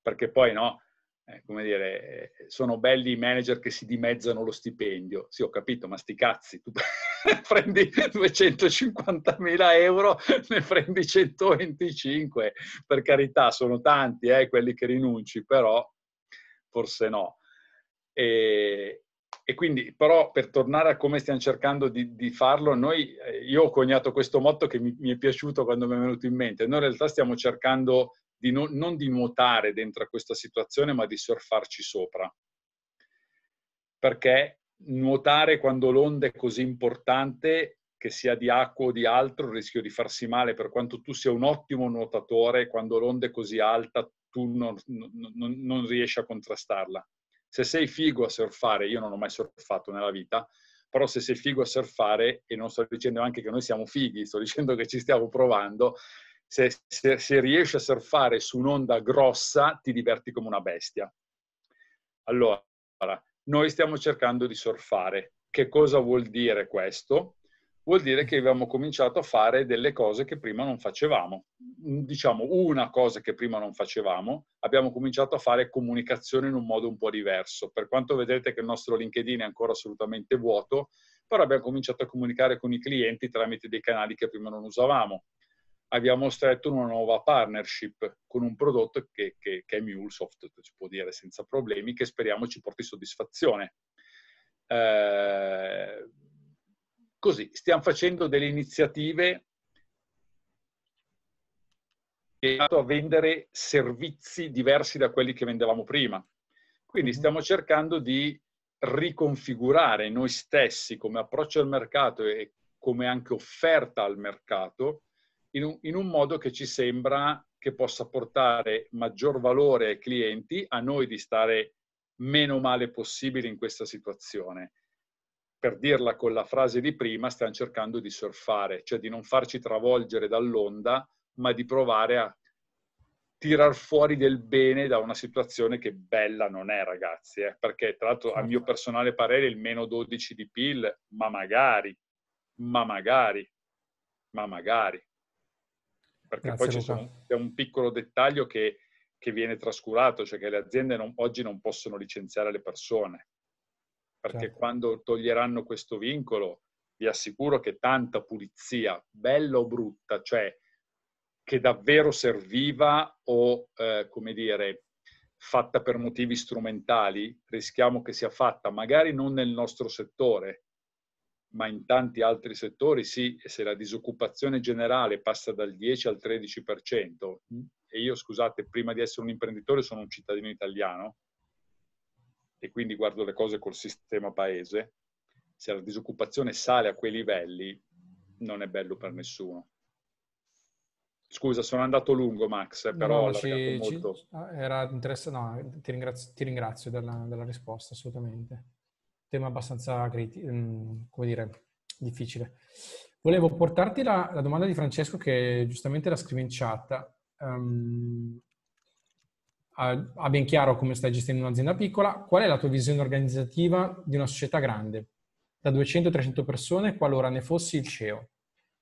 Perché poi no, eh, come dire, eh, sono belli i manager che si dimezzano lo stipendio. Sì, ho capito, ma sti cazzi, tu prendi 250.000 euro, ne prendi 125, per carità, sono tanti eh, quelli che rinunci, però forse no. E, e quindi, però, per tornare a come stiamo cercando di, di farlo, noi, eh, io ho coniato questo motto che mi, mi, è piaciuto quando mi è venuto in mente. Noi in realtà stiamo cercando di no, non di nuotare dentro a questa situazione, ma di surfarci sopra. Perché nuotare quando l'onda è così importante, che sia di acqua o di altro, il rischio di farsi male, per quanto tu sia un ottimo nuotatore, quando l'onda è così alta, tu non, non, non riesci a contrastarla. Se sei figo a surfare, io non ho mai surfato nella vita, però se sei figo a surfare, e non sto dicendo anche che noi siamo fighi, sto dicendo che ci stiamo provando, se, se, se riesci a surfare su un'onda grossa ti diverti come una bestia. Allora, noi stiamo cercando di surfare. Che cosa vuol dire questo? Vuol dire che abbiamo cominciato a fare delle cose che prima non facevamo. Mm, diciamo una cosa che prima non facevamo, abbiamo cominciato a fare comunicazione in un modo un po' diverso. Per quanto vedrete che il nostro LinkedIn è ancora assolutamente vuoto, però abbiamo cominciato a comunicare con i clienti tramite dei canali che prima non usavamo abbiamo stretto una nuova partnership con un prodotto che, che, che è MuleSoft, si può dire senza problemi, che speriamo ci porti soddisfazione. Eh, così, stiamo facendo delle iniziative a vendere servizi diversi da quelli che vendevamo prima. Quindi mm-hmm. stiamo cercando di riconfigurare noi stessi come approccio al mercato e come anche offerta al mercato in un, in un modo che ci sembra che possa portare maggior valore ai clienti, a noi di stare meno male possibile in questa situazione. Per dirla con la frase di prima, stiamo cercando di surfare, cioè di non farci travolgere dall'onda, ma di provare a tirar fuori del bene da una situazione che bella non è, ragazzi, eh? perché tra l'altro a mio certo. personale parere il meno 12 di PIL, ma magari, ma magari, ma magari perché Grazie, poi sono, c'è un piccolo dettaglio che, che, viene trascurato, cioè che le aziende non, oggi non possono licenziare le persone, perché certo. quando toglieranno questo vincolo vi assicuro che tanta pulizia, bella o brutta, cioè che davvero serviva o, eh, come dire, fatta per motivi strumentali, rischiamo che sia fatta magari non nel nostro settore, ma in tanti altri settori sì, se la disoccupazione generale passa dal 10 al 13%, mm, e io scusate, prima di essere un imprenditore sono un cittadino italiano e quindi guardo le cose col sistema paese, se la disoccupazione sale a quei livelli non è bello per nessuno. Scusa, sono andato lungo Max, eh, però no, ci, molto. Ci, ah, era interessante, no, ti ringrazio, ti ringrazio della, della risposta assolutamente tema abbastanza criti- mm, come dire, difficile. Volevo portarti la, la, domanda di Francesco che giustamente l'ha scrive in chat. Um, ehm, a, ben chiaro come stai gestendo un'azienda piccola, qual è la tua visione organizzativa di una società grande? Da 200-300 persone, qualora ne fossi il CEO.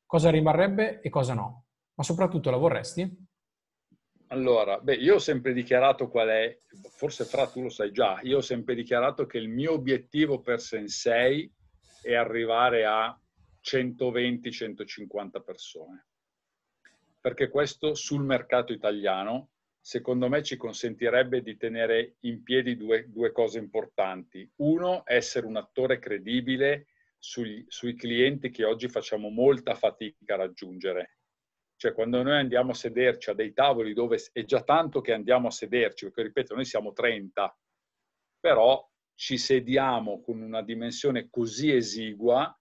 Cosa rimarrebbe e cosa no? Ma soprattutto la vorresti? Allora, beh, io ho sempre dichiarato qual è, forse Fra tu lo sai già, io ho sempre dichiarato che il mio obiettivo per Sensei è arrivare a 120-150 persone, perché questo sul mercato italiano secondo me ci consentirebbe di tenere in piedi due, due cose importanti. Uno, essere un attore credibile sui, sui clienti che oggi facciamo molta fatica a raggiungere cioè quando noi andiamo a sederci a dei tavoli dove è già tanto che andiamo a sederci, perché ripeto, noi siamo 30, però ci sediamo con una dimensione così esigua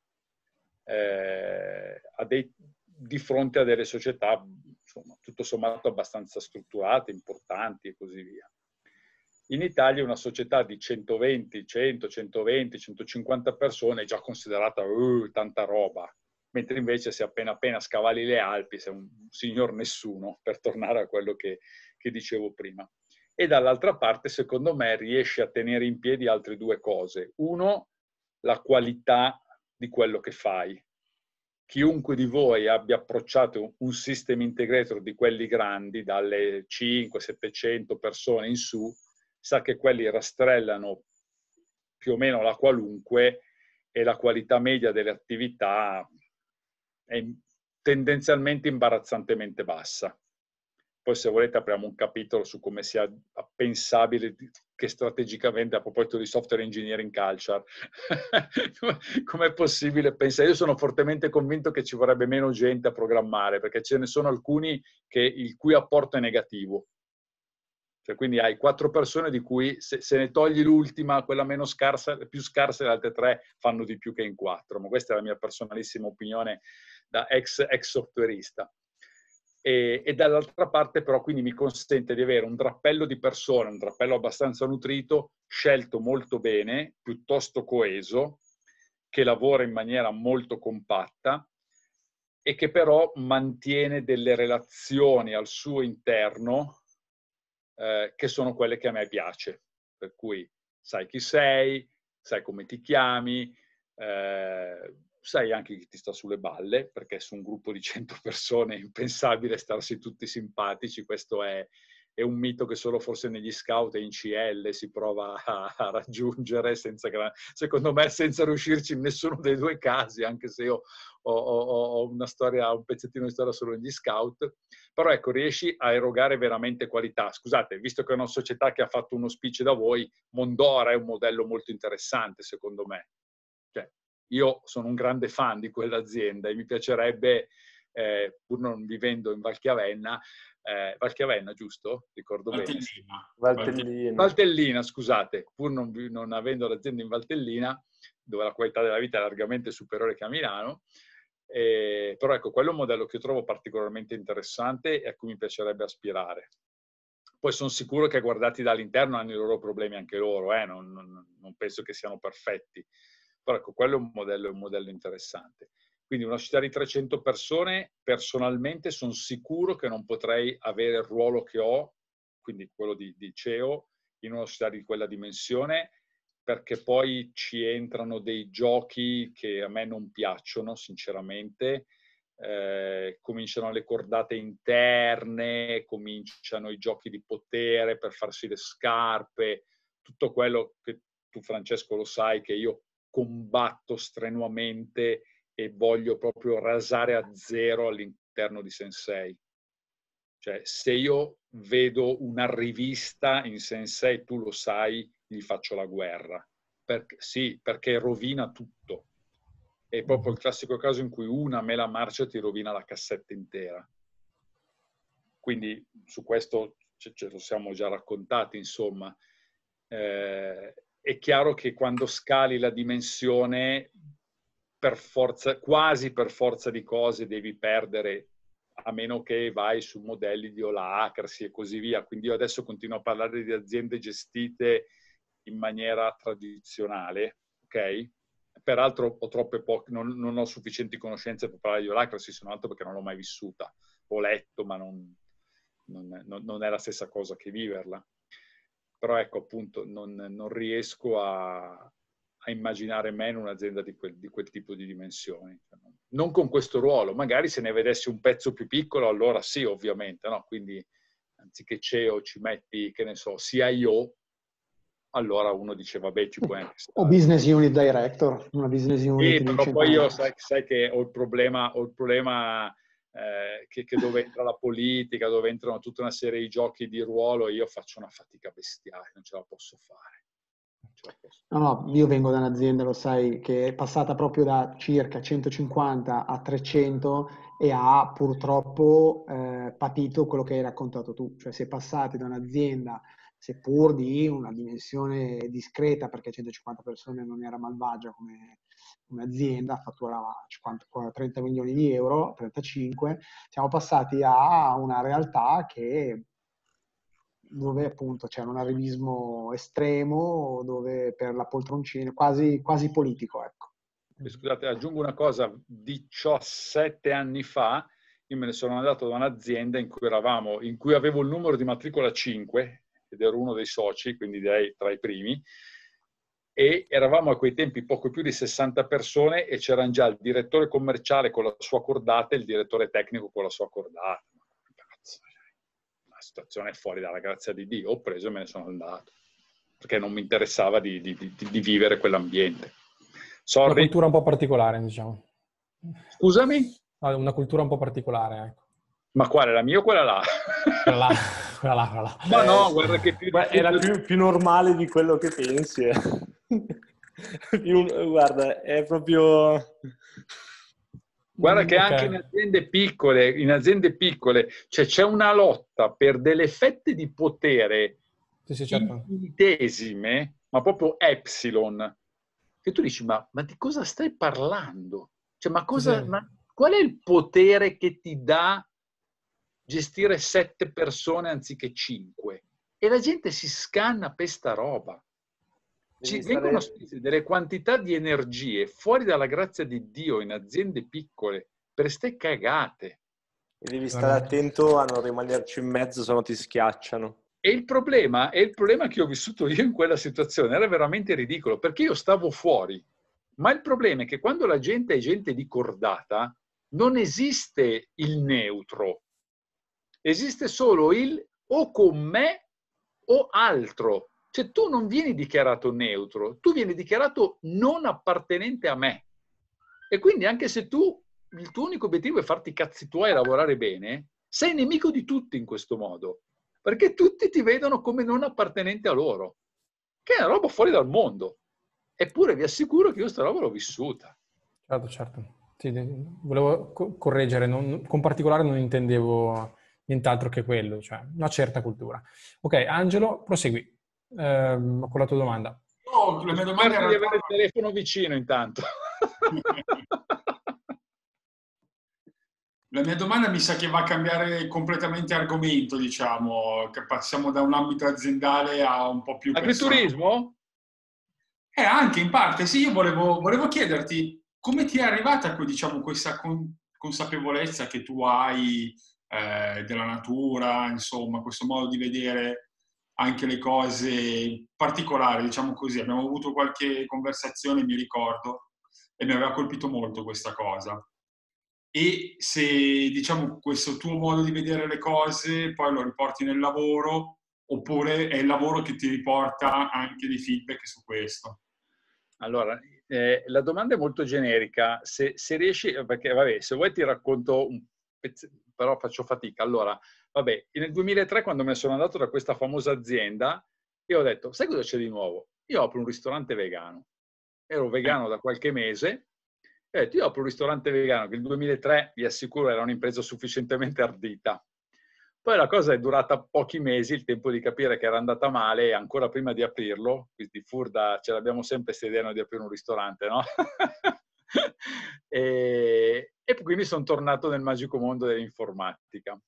eh, dei, di fronte a delle società insomma, tutto sommato abbastanza strutturate, importanti e così via. In Italia una società di 120, 100, 120, 150 persone è già considerata uh, tanta roba mentre invece se appena appena scavali le Alpi sei un signor nessuno, per tornare a quello che, che dicevo prima. E dall'altra parte, secondo me, riesce a tenere in piedi altre due cose. Uno, la qualità di quello che fai. Chiunque di voi abbia approcciato un system integrator di quelli grandi, dalle 5-700 persone in su, sa che quelli rastrellano più o meno la qualunque e la qualità media delle attività è tendenzialmente imbarazzantemente bassa. Poi se volete apriamo un capitolo su come sia pensabile che strategicamente, a proposito di software engineering culture, come è possibile pensare? Io sono fortemente convinto che ci vorrebbe meno gente a programmare, perché ce ne sono alcuni che, il cui apporto è negativo. Cioè, quindi hai quattro persone di cui se, se ne togli l'ultima, quella meno scarsa, più scarsa, le altre tre fanno di più che in quattro. Ma questa è la mia personalissima opinione da ex, ex softwareista. E, e, dall'altra parte però quindi mi consente di avere un drappello di persone, un drappello abbastanza nutrito, scelto molto bene, piuttosto coeso, che lavora in maniera molto compatta e che però mantiene delle relazioni al suo interno eh, che sono quelle che a me piace. Per cui sai chi sei, sai come ti chiami, eh, sai anche chi ti sta sulle balle, perché su un gruppo di 100 persone è impensabile starsi tutti simpatici, questo è, è un mito che solo forse negli scout e in CL si prova a, a raggiungere, senza, secondo me senza riuscirci in nessuno dei due casi, anche se io ho, ho, ho una storia, un pezzettino di storia solo negli scout, però ecco, riesci a erogare veramente qualità. Scusate, visto che è una società che ha fatto uno speech da voi, Mondora è un modello molto interessante, secondo me. Cioè, io sono un grande fan di quell'azienda e mi piacerebbe, eh, pur non vivendo in Valchiavenna, eh, Valchiavenna, giusto? Ricordo Valtellina. bene. Valtellina. Valtellina, scusate, pur non, non avendo l'azienda in Valtellina, dove la qualità della vita è largamente superiore che a Milano, eh, però ecco, quello è un modello che io trovo particolarmente interessante e a cui mi piacerebbe aspirare. Poi sono sicuro che guardati dall'interno hanno i loro problemi anche loro, eh? non, non, non, penso che siano perfetti, però ecco, quello è un modello, un modello interessante. Quindi una città di 300 persone, personalmente sono sicuro che non potrei avere il ruolo che ho, quindi quello di, di CEO, in una città di quella dimensione, perché poi ci entrano dei giochi che a me non piacciono, sinceramente. Eh, cominciano le cordate interne, cominciano i giochi di potere per farsi le scarpe, tutto quello che tu Francesco lo sai che io combatto strenuamente e voglio proprio rasare a zero all'interno di Sensei. Cioè, se io vedo una rivista in Sensei, tu lo sai, gli faccio la guerra. Perché, sì, perché rovina tutto. È proprio il mm-hmm. classico caso in cui una mela marcia ti rovina la cassetta intera. Quindi su questo ce, lo siamo già raccontati, insomma. Eh, è chiaro che quando scali la dimensione, per forza, quasi per forza di cose devi perdere, a meno che vai su modelli di Ola e così via. Quindi io adesso continuo a parlare di aziende gestite in maniera tradizionale, ok? Peraltro ho troppe poche, non, non ho sufficienti conoscenze per parlare di Olacrasi, se non altro perché non l'ho mai vissuta. Ho letto, ma non, non, non è la stessa cosa che viverla però ecco appunto non, non riesco a, a, immaginare meno un'azienda di quel, di quel tipo di dimensioni. Cioè, non con questo ruolo, magari se ne vedessi un pezzo più piccolo allora sì ovviamente, no? quindi anziché CEO ci metti, che ne so, CIO, allora uno dice vabbè ci puoi anche stare. o business unit director una business unit sì, però poi io sai, sai, che ho il problema, ho il problema eh, che, che dove entra la politica, dove entrano tutta una serie di giochi di ruolo, io faccio una fatica bestiale, non ce la posso fare. No, no, io vengo da un'azienda, lo sai, che è passata proprio da circa 150 a 300 e ha purtroppo eh, patito quello che hai raccontato tu, cioè si è passati da un'azienda, seppur di una dimensione discreta, perché 150 persone non era malvagia come, un'azienda fatturava 50, 30 milioni di euro, 35, siamo passati a una realtà che dove appunto c'era un arrivismo estremo, dove per la poltroncina, quasi, quasi politico, ecco. Scusate, aggiungo una cosa, 17 anni fa io me ne sono andato da un'azienda in cui eravamo, in cui avevo il numero di matricola 5 ed ero uno dei soci, quindi direi tra i primi, e eravamo a quei tempi poco più di 60 persone e c'erano già il direttore commerciale con la sua cordata e il direttore tecnico con la sua cordata. La cioè, situazione è fuori dalla grazia di Dio, ho preso e me ne sono andato perché non mi interessava di, di, di, di vivere quell'ambiente. Sorry. Una cultura un po' particolare, diciamo. Scusami? Una cultura un po' particolare, ecco. Ma quale, la mia o quella là? Quella là, quella là, quella là. Ma no, guarda che più... Beh, era più, più normale di quello che pensi. Eh. Un, guarda, è proprio... Guarda che okay. anche in aziende piccole, in aziende piccole cioè c'è una lotta per delle fette di potere sì, sì, certo. infinitesime, ma proprio epsilon, che tu dici, ma, ma di cosa stai parlando? Cioè, ma, cosa, sì. ma qual è il potere che ti dà gestire sette persone anziché cinque? E la gente si scanna per sta roba. Ci vengono spese delle quantità di energie fuori dalla grazia di Dio in aziende piccole per ste cagate. E devi stare attento a non rimanerci in mezzo, se no ti schiacciano. E il problema, è il problema che ho vissuto io in quella situazione era veramente ridicolo, perché io stavo fuori. Ma il problema è che quando la gente è gente di cordata, non esiste il neutro. Esiste solo il o con me o altro. Cioè tu non vieni dichiarato neutro, tu vieni dichiarato non appartenente a me. E quindi anche se tu, il tuo unico obiettivo è farti cazzi tuoi e lavorare bene, sei nemico di tutti in questo modo, perché tutti ti vedono come non appartenente a loro, che è una roba fuori dal mondo. Eppure vi assicuro che io questa roba l'ho vissuta. Certo, certo. Sì, volevo correggere, non, con particolare non intendevo nient'altro che quello, cioè una certa cultura. Ok, Angelo, prosegui ehm, con la tua domanda. No, la mia domanda era... di avere il telefono vicino intanto. La mia domanda mi sa che va a cambiare completamente argomento, diciamo, che passiamo da un ambito aziendale a un po' più... Agriturismo? Eh, anche in parte, sì, io volevo, volevo chiederti come ti è arrivata diciamo, questa consapevolezza che tu hai eh, della natura, insomma, questo modo di vedere anche le cose particolari, diciamo così. Abbiamo avuto qualche conversazione, mi ricordo, e mi aveva colpito molto questa cosa. E se, diciamo, questo tuo modo di vedere le cose poi lo riporti nel lavoro, oppure è il lavoro che ti riporta anche dei feedback su questo? Allora, eh, la domanda è molto generica. Se, se riesci, eh, perché vabbè, se vuoi ti racconto un pezzo, però faccio fatica. Allora, Vabbè, nel 2003 quando me ne sono andato da questa famosa azienda, io ho detto, sai cosa c'è di nuovo? Io apro un ristorante vegano. Ero vegano da qualche mese, e ho detto, io apro un ristorante vegano, che nel 2003, vi assicuro, era un'impresa sufficientemente ardita. Poi la cosa è durata pochi mesi, il tempo di capire che era andata male ancora prima di aprirlo, quindi furda ce l'abbiamo sempre se idea di aprire un ristorante, no? e, e quindi sono tornato nel magico mondo dell'informatica.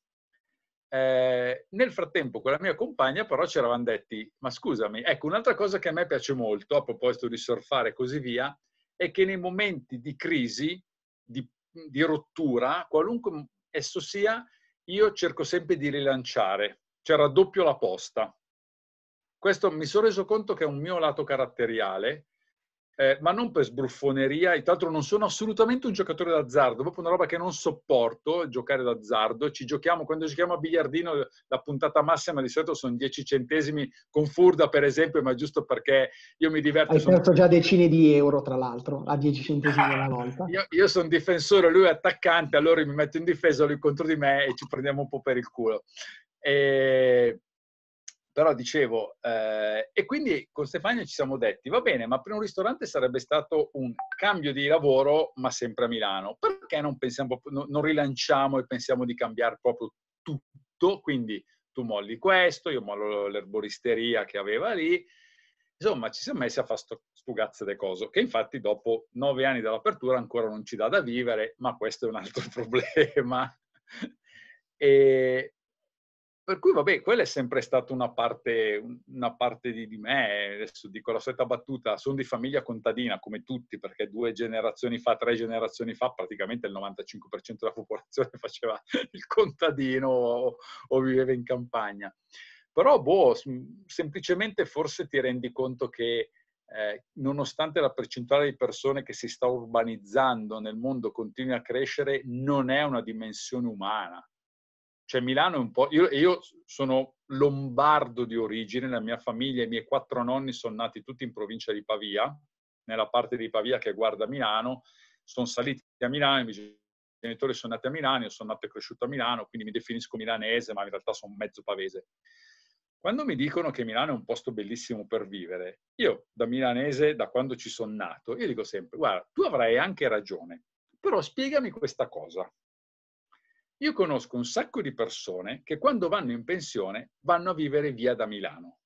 Eh, nel frattempo con la mia compagna però ci eravamo detti, ma scusami, ecco un'altra cosa che a me piace molto a proposito di surfare e così via, è che nei momenti di crisi, di, di rottura, qualunque esso sia, io cerco sempre di rilanciare, cioè raddoppio la posta. Questo mi sono reso conto che è un mio lato caratteriale eh, ma non per sbruffoneria, tra l'altro non sono assolutamente un giocatore d'azzardo, proprio una roba che non sopporto, giocare d'azzardo, ci giochiamo, quando giochiamo a biliardino la puntata massima di solito sono 10 centesimi con Furda per esempio, ma giusto perché io mi diverto. Hai sono... perso già decine di euro tra l'altro, a 10 centesimi alla volta. Io, io sono difensore, lui è attaccante, allora mi metto in difesa, lui contro di me e ci prendiamo un po' per il culo. E però dicevo, eh, e quindi con Stefania ci siamo detti, va bene, ma per un ristorante sarebbe stato un cambio di lavoro, ma sempre a Milano. Perché non, pensiamo, non rilanciamo e pensiamo di cambiare proprio tutto? Quindi tu molli questo, io mollo l'erboristeria che aveva lì. Insomma, ci siamo messi a fare sto, stugazze de cose, che infatti dopo nove anni dall'apertura ancora non ci dà da vivere, ma questo è un altro problema. e, per cui vabbè, quella è sempre stata una parte, una parte di, di, me, adesso dico la solita battuta, sono di famiglia contadina come tutti, perché due generazioni fa, tre generazioni fa, praticamente il 95% della popolazione faceva il contadino o, o viveva in campagna. Però, boh, semplicemente forse ti rendi conto che eh, nonostante la percentuale di persone che si sta urbanizzando nel mondo continui a crescere, non è una dimensione umana cioè Milano è un po'... Io, io, sono lombardo di origine, la mia famiglia, i miei quattro nonni sono nati tutti in provincia di Pavia, nella parte di Pavia che guarda Milano, sono saliti a Milano, i miei genitori sono nati a Milano, io sono nato e cresciuto a Milano, quindi mi definisco milanese, ma in realtà sono mezzo pavese. Quando mi dicono che Milano è un posto bellissimo per vivere, io da milanese, da quando ci sono nato, io dico sempre, guarda, tu avrai anche ragione, però spiegami questa cosa. Io conosco un sacco di persone che quando vanno in pensione vanno a vivere via da Milano.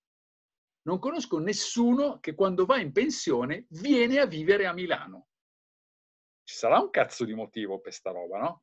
Non conosco nessuno che quando va in pensione viene a vivere a Milano. Ci sarà un cazzo di motivo per sta roba, no?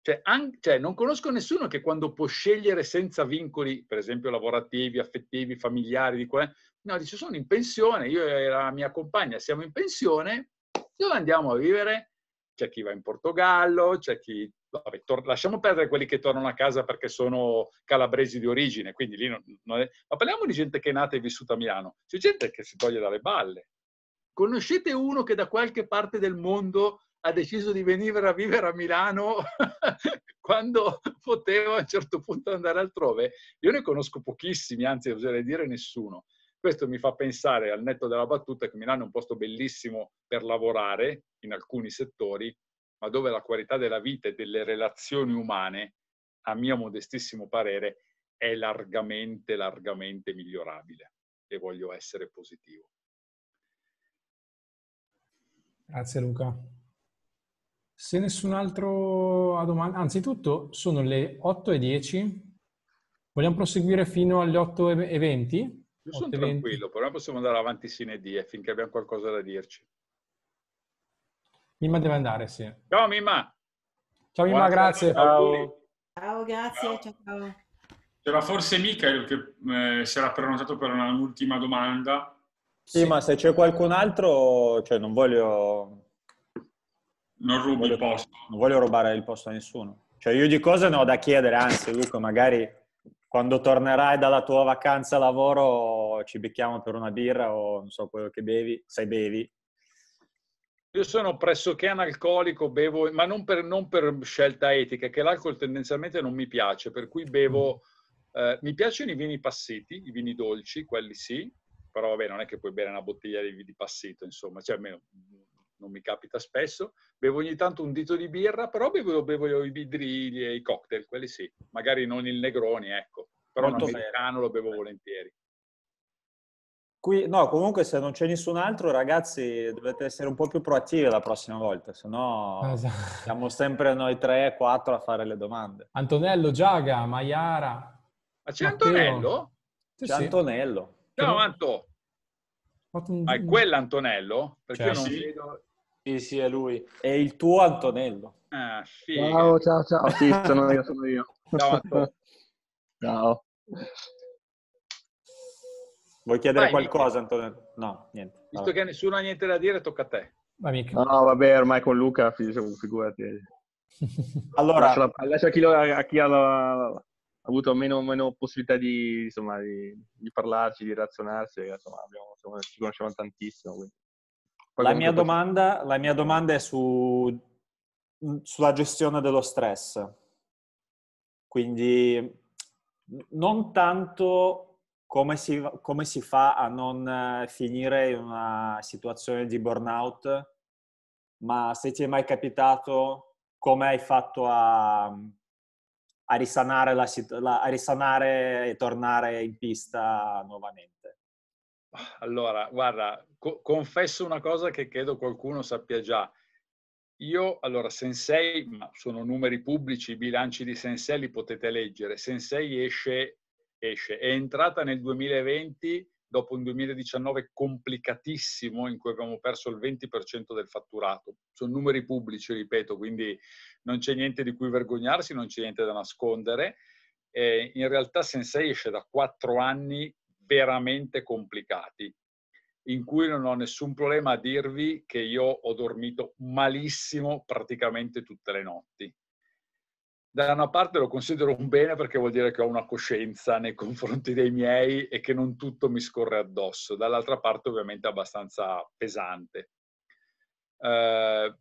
Cioè, anche, cioè, non conosco nessuno che quando può scegliere senza vincoli, per esempio lavorativi, affettivi, familiari, di quale, no, dice sono in pensione, io e la mia compagna siamo in pensione, dove andiamo a vivere? c'è chi va in Portogallo, c'è chi... Vabbè, tor- lasciamo perdere quelli che tornano a casa perché sono calabresi di origine, quindi lì non, non è... Ma parliamo di gente che è nata e vissuta a Milano. C'è gente che si toglie dalle balle. Conoscete uno che da qualche parte del mondo ha deciso di venire a vivere a Milano quando poteva a un certo punto andare altrove? Io ne conosco pochissimi, anzi oserei dire nessuno. Questo mi fa pensare al netto della battuta che Milano è un posto bellissimo per lavorare in alcuni settori, ma dove la qualità della vita e delle relazioni umane, a mio modestissimo parere, è largamente, largamente migliorabile e voglio essere positivo. Grazie Luca. Se nessun altro ha domande, anzitutto sono le 8 e 10, vogliamo proseguire fino alle 8 e 20? Io sono tranquillo, però possiamo andare avanti sine die finché abbiamo qualcosa da dirci. Mimma deve andare, sì. Ciao Mimma! Ciao Mimma, Buona grazie. Ciao. ciao, grazie, ciao. ciao. C'era forse Michael che eh, si era prenotato per un'ultima domanda. Sì, sì, ma se c'è qualcun altro, cioè non voglio... Non rubo il posto. Non voglio rubare il posto a nessuno. Cioè io di cose ne ho da chiedere, anzi, Luca, magari quando tornerai dalla tua vacanza lavoro ci becchiamo per una birra o non so quello che bevi, sai bevi. Io sono pressoché analcolico, bevo, ma non per, non per scelta etica, che l'alcol tendenzialmente non mi piace, per cui bevo... Mm. Eh, mi piacciono i vini passiti, i vini dolci, quelli sì, però vabbè non è che puoi bere una bottiglia di, di passito, insomma, cioè almeno non mi capita spesso, bevo ogni tanto un dito di birra, però bevo, bevo i bidrilli e i cocktail, quelli sì, magari non il Negroni, ecco, però Molto un americano bene. lo bevo volentieri. Qui, no, comunque se non c'è nessun altro, ragazzi, dovete essere un po' più proattivi la prossima volta, se no esatto. siamo sempre noi tre, quattro a fare le domande. Antonello, Giaga, Maiara. Ma c'è Matteo. Antonello? C'è sì. Antonello. Ciao Anto. Ma è quell'Antonello? Perché cioè, io non sì. vedo... Sì, sì, è lui. È il tuo Antonello. Ah, ciao, ciao, ciao. Ah, sì, sono io, sono io. Ciao, ciao. Vuoi chiedere Vai, qualcosa, niente. Antonello? No, niente. Visto vabbè. che nessuno ha niente da dire, tocca a te. Ma mica. No, vabbè, ormai con Luca, figurati. allora... Lascia, la, lascia chi lo, a chi ha la, avuto meno, meno, possibilità di, insomma, di, di, parlarci, di razionarsi, insomma, abbiamo, insomma, ci conoscevamo tantissimo. Quindi. La mia, domanda, la mia, domanda, è su, mm, sulla gestione dello stress. Quindi non tanto come si, come si, fa a non eh, finire in una situazione di burnout, ma se ti è mai capitato come hai fatto a, a, risanare, la, a risanare e tornare in pista nuovamente. Allora, guarda, co- confesso una cosa che credo qualcuno sappia già. Io, allora, Sensei, ma sono numeri pubblici, i bilanci di Sensei li potete leggere. Sensei esce, esce, è entrata nel 2020 dopo un 2019 complicatissimo in cui abbiamo perso il 20% del fatturato. Sono numeri pubblici, ripeto, quindi non c'è niente di cui vergognarsi, non c'è niente da nascondere. Eh, in realtà Sensei esce da quattro anni veramente complicati in cui non ho nessun problema a dirvi che io ho dormito malissimo praticamente tutte le notti. Da una parte lo considero un bene perché vuol dire che ho una coscienza nei confronti dei miei e che non tutto mi scorre addosso, dall'altra parte ovviamente è abbastanza pesante. Eh,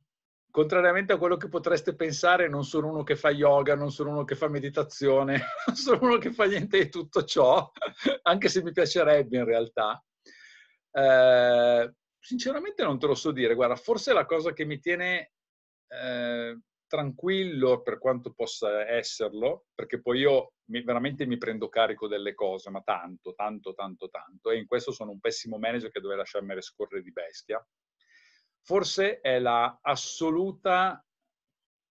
contrariamente a quello che potreste pensare, non sono uno che fa yoga, non sono uno che fa meditazione, non sono uno che fa niente di tutto ciò, anche se mi piacerebbe in realtà. Eh, sinceramente non te lo so dire, guarda, forse la cosa che mi tiene eh, tranquillo per quanto possa esserlo, perché poi io mi, veramente mi prendo carico delle cose, ma tanto, tanto, tanto, tanto, e in questo sono un pessimo manager che deve lasciarmi scorrere di bestia, forse è la assoluta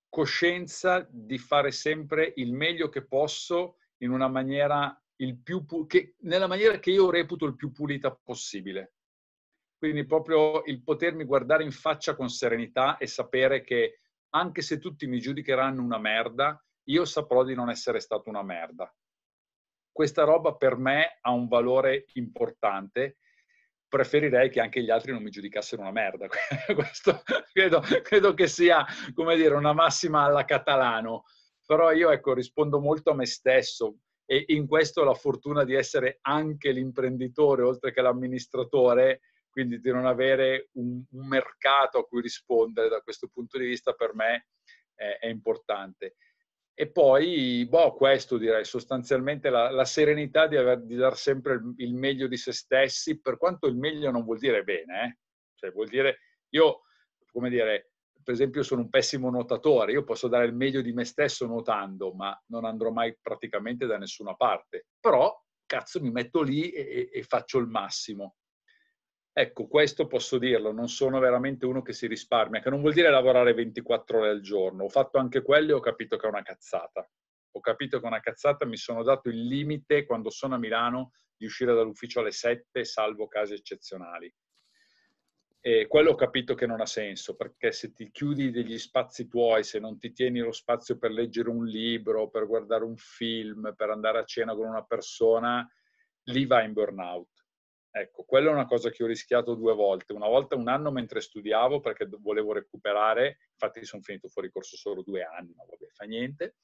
coscienza di fare sempre il meglio che posso in una maniera il più pu- che, nella maniera che io reputo il più pulita possibile. Quindi proprio il potermi guardare in faccia con serenità e sapere che anche se tutti mi giudicheranno una merda, io saprò di non essere stato una merda. Questa roba per me ha un valore importante. Preferirei che anche gli altri non mi giudicassero una merda. Questo credo, credo che sia, come dire, una massima alla catalano. Però io, ecco, rispondo molto a me stesso e in questo la fortuna di essere anche l'imprenditore, oltre che l'amministratore, quindi di non avere un, un, mercato a cui rispondere da questo punto di vista per me è, è importante. E poi, boh, questo direi sostanzialmente la, la serenità di, aver, di dar sempre il, il, meglio di se stessi, per quanto il meglio non vuol dire bene, eh? cioè vuol dire io, come dire, per esempio sono un pessimo nuotatore, io posso dare il meglio di me stesso nuotando, ma non andrò mai praticamente da nessuna parte. Però, cazzo, mi metto lì e, e, e faccio il massimo. Ecco, questo posso dirlo, non sono veramente uno che si risparmia, che non vuol dire lavorare 24 ore al giorno. Ho fatto anche quello e ho capito che è una cazzata. Ho capito che è una cazzata, mi sono dato il limite quando sono a Milano di uscire dall'ufficio alle 7, salvo casi eccezionali. E quello ho capito che non ha senso, perché se ti chiudi degli spazi tuoi, se non ti tieni lo spazio per leggere un libro, per guardare un film, per andare a cena con una persona, lì vai in burnout Ecco, quella è una cosa che ho rischiato due volte. Una volta un anno mentre studiavo perché volevo recuperare, infatti sono finito fuori corso solo due anni, ma vabbè, fa niente.